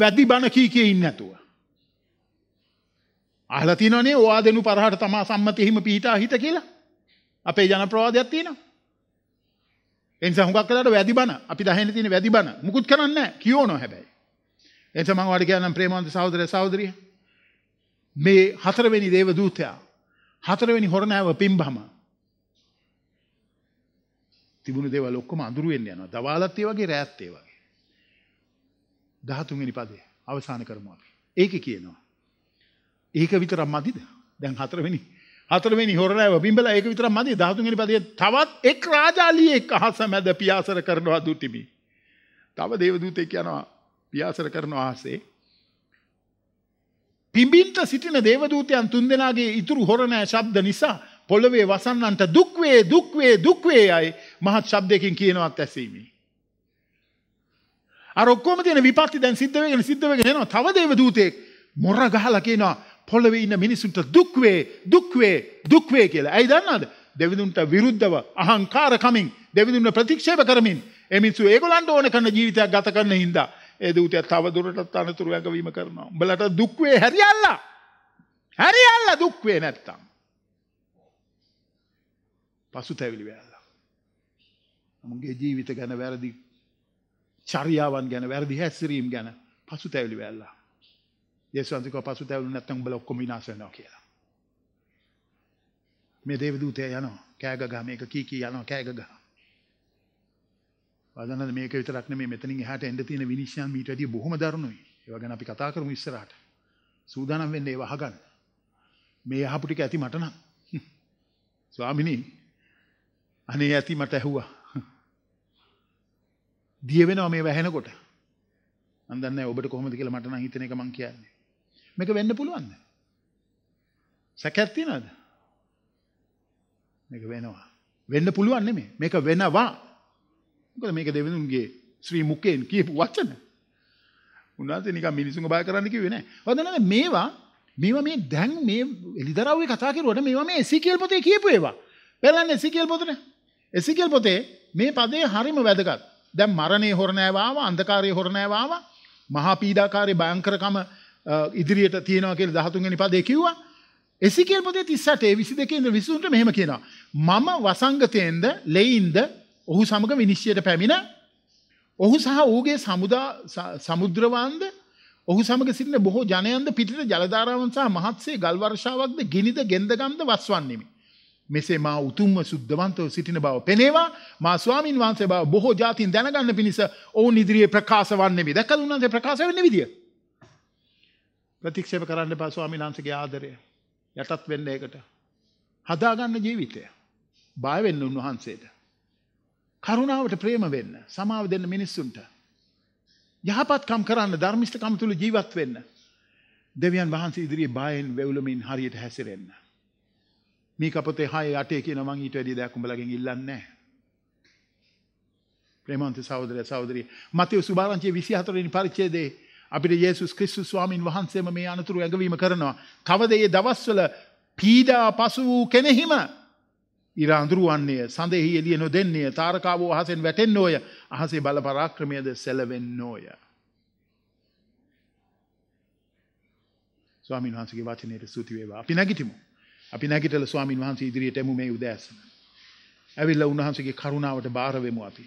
වැදි බණ කී කී ඉන්නේ නැතුව. අහලා තියෙනවනේ ඔයා දෙනු පරහට තමා සම්මතෙහිම පිහිටා හිට කියලා. අපේ ජනප්‍රවාදයක් තියෙනවා. ඒ නිසා හුඟක් වෙලාවට වැදි බන අපි දහයෙන් තියෙන වැදි බන මුකුත් කරන්නේ නැහැ කියවනවා හැබැයි. ඒ නිසා මම වාඩි කියන්නම් ප්‍රේමවන්ත සහෝදරය සහෝදරිය මේ හතරවෙනි දේව දූතයා හතරවෙනි හොරණෑව පිම්බහම තිබුණු දේවල් ඔක්කොම අඳුරු වෙන්න යනවා. දවාලත් ඒ වගේ රැත් ඒ වගේ. 13 වෙනි පදේ අවසන් කරමු අපි. ඒකේ කියනවා. ඒක විතරක් මදිද? දැන් හතරවෙනි අතර මේ නිහොරණයව පිඹලා ඒක විතරක් මදි 13 වෙනි පදයේ තවත් එක් රාජාලියෙක් අහස මැද පියාසර කරනවා දුටිමි. තව දේවදූතෙක් යනවා පියාසර කරන අහසේ. පිඹින්ට සිටින දේවදූතයන් තුන්දෙනාගේ ඉතුරු හොරණෑ ශබ්ද නිසා පොළවේ වසන්නන්ට දුක් වේ දුක් වේ දුක් වේ යයි මහත් ශබ්දයකින් කියනවත් ඇසීමි. අර ඔක්කොම තියෙන විපත්ති දැන් සිද්ධ වෙගෙන සිද්ධ වෙගෙන යනවා. තව දේවදූතෙක් මොර ගහලා කියනවා පොළවේ ඉන්න මිනිසුන්ට දුක්වේ දුක්වේ දුක්වේ කියලා. ඇයි දන්නවද? දෙවිඳුන්ට විරුද්ධව අහංකාර කමින් දෙවිඳුන්ව ප්‍රතික්ෂේප කරමින් ඒ මිනිස්සු ඒගොල්ලන්ට ඕන කරන ජීවිතයක් ගත කරන හින්දා ඒ දූතයා තව දුරටත් අනතුරු ඇඟවීම කරනවා. උඹලට දුක්වේ හැරියල්ලා. හැරියල්ලා දුක්වේ නැත්තම්. පසුතැවිලි වෙලා. මුගේ ජීවිත ගැන වැරදි චර්යාවන් ගැන වැරදි හැසිරීම් ගැන පසුතැවිලි වෙලා. යෙසන්තික පසුතැවුණු නැත්නම් උඹලා ඔක්කොම විනාශ වෙනවා කියලා. මේ දේවදූතයා යනවා. කෑග ගහ මේක කී කී යනවා කෑග ගහ. වදනද මේක විතරක් නෙමෙයි මෙතනින් එහාට එන්න තියෙන විනිශ්චයන් මීට වැඩිය බොහොම දරුණුයි. ඒව ගැන අපි කතා කරමු ඉස්සරහට. සූදානම් වෙන්න ඒව අහගන්න. මේ අහපු ටික ඇති මට නම්. ස්වාමිනී අනේ ඇති මට ඇහුවා. දිය වෙනවා මේ වැහෙනකොට. මම දන්නේ ඔබට කොහොමද කියලා මට නම් හිතෙන එක මම කියන්නේ. මේක වෙන්න පුළුවන්ද? සැකයක් තියනවද? මේක වෙනවා. වෙන්න පුළුවන් නෙමෙයි. මේක වෙනවා. මොකද මේක දෙවිඳුන්ගේ ශ්‍රී මුකෙන් කියපු වචන. උන්වහන්සේ නිකන් මිනිසුන්ව බය කරන්න කිව්වේ නෑ. වදනනේ මේවා මේවා මේ දැන් මේ එලිදරව්වේ කතා කරුවට මේවා මේ එසිකියල් පොතේ කියපු ඒවා. බලන්න එසිකියල් පොතේ. එසිකියල් පොතේ මේ පදේ හරිම වැදගත්. දැන් මරණේ හොර නෑවාව, අන්ධකාරයේ හොර නෑවාව, මහා පීඩාකාරී භයංකරකම ඉදිරියට තියෙනවා කියලා 13 වෙනි පදේ කිව්වා. එසිකේල් පොතේ 38 22 ඉඳන් 23ට මෙහෙම කියනවා. මම වසංගතයෙන්ද ලෙයින්ද ඔහු සමග විනිශ්චයට පැමිණ ඔහු සහ ඔහුගේ සමුදා සමුද්‍රවන්ද ඔහු සමග සිටින බොහෝ ජනයන්ද පිටිට ජලධාරාවන් සහ මහත්සේ ගල් වර්ෂාවක්ද ගිනිද ගෙන්දගම්ද වස්වන්නේමි. මෙසේ මා උතුම්ම සුද්ධවන්තව සිටින බව පෙනේවා මා ස්වාමින් වහන්සේ බව බොහෝ ජාතින් දැනගන්න පිණිස ඔවුන් ඉදිරියේ ප්‍රකාශ වන්නේමි. දැක්කද උන්වහන්සේ ප්‍රකාශ වෙන්නේ විදිය? ප්‍රතික්ෂේප කරන්න එපා ස්වාමීන් වහන්සේගේ ආදරය. යටත් වෙන්න ඒකට. හදාගන්න ජීවිතය. බය වෙන්න උන්වහන්සේට. කරුණාවට ප්‍රේම වෙන්න, සමාව දෙන්න මිනිස්සුන්ට. යහපත්කම් කරන්න, ධර්මිෂ්ඨකම් තුල ජීවත් වෙන්න. දෙවියන් වහන්සේ ඉදිරියේ බයෙන් වෙවුලමින් හරියට හැසිරෙන්න. මේ කපතේ 6 8 කියන මං ඊට වැඩි දෙයක් උඹලගෙන් ඉල්ලන්නේ නැහැ. ප්‍රේමන්ත සහෝදරය සහෝදරිය මතේ සුභාරංචිය 24 වෙනි පරිච්ඡේදයේ අපිට යේසුස් ක්‍රිස්තුස් ස්වාමින් වහන්සේම මේ අනතුරු ඇඟවීම කරනවා. තවද ඒ දවස්වල පීඩා පසු වූ කෙනෙහිම ඉර අඳුරුවන්නේ සඳෙහි එළිය නොදෙන්නේ තාරකාවෝ අහසෙන් වැටෙන්නෝය අහසේ බල පරාක්‍රමයේද සැලවෙන්නෝය. ස්වාමීන් වහන්සේගේ වචනයට ස්තුති වේවා. අපි නැගිටිමු. අපි නැගිටලා ස්වාමින් වහන්සේ ඉදිරියට එමු මේ උදෑසන. ඇවිල්ලා උන්වහන්සේගේ කරුණාවට බාර වෙමු අපි.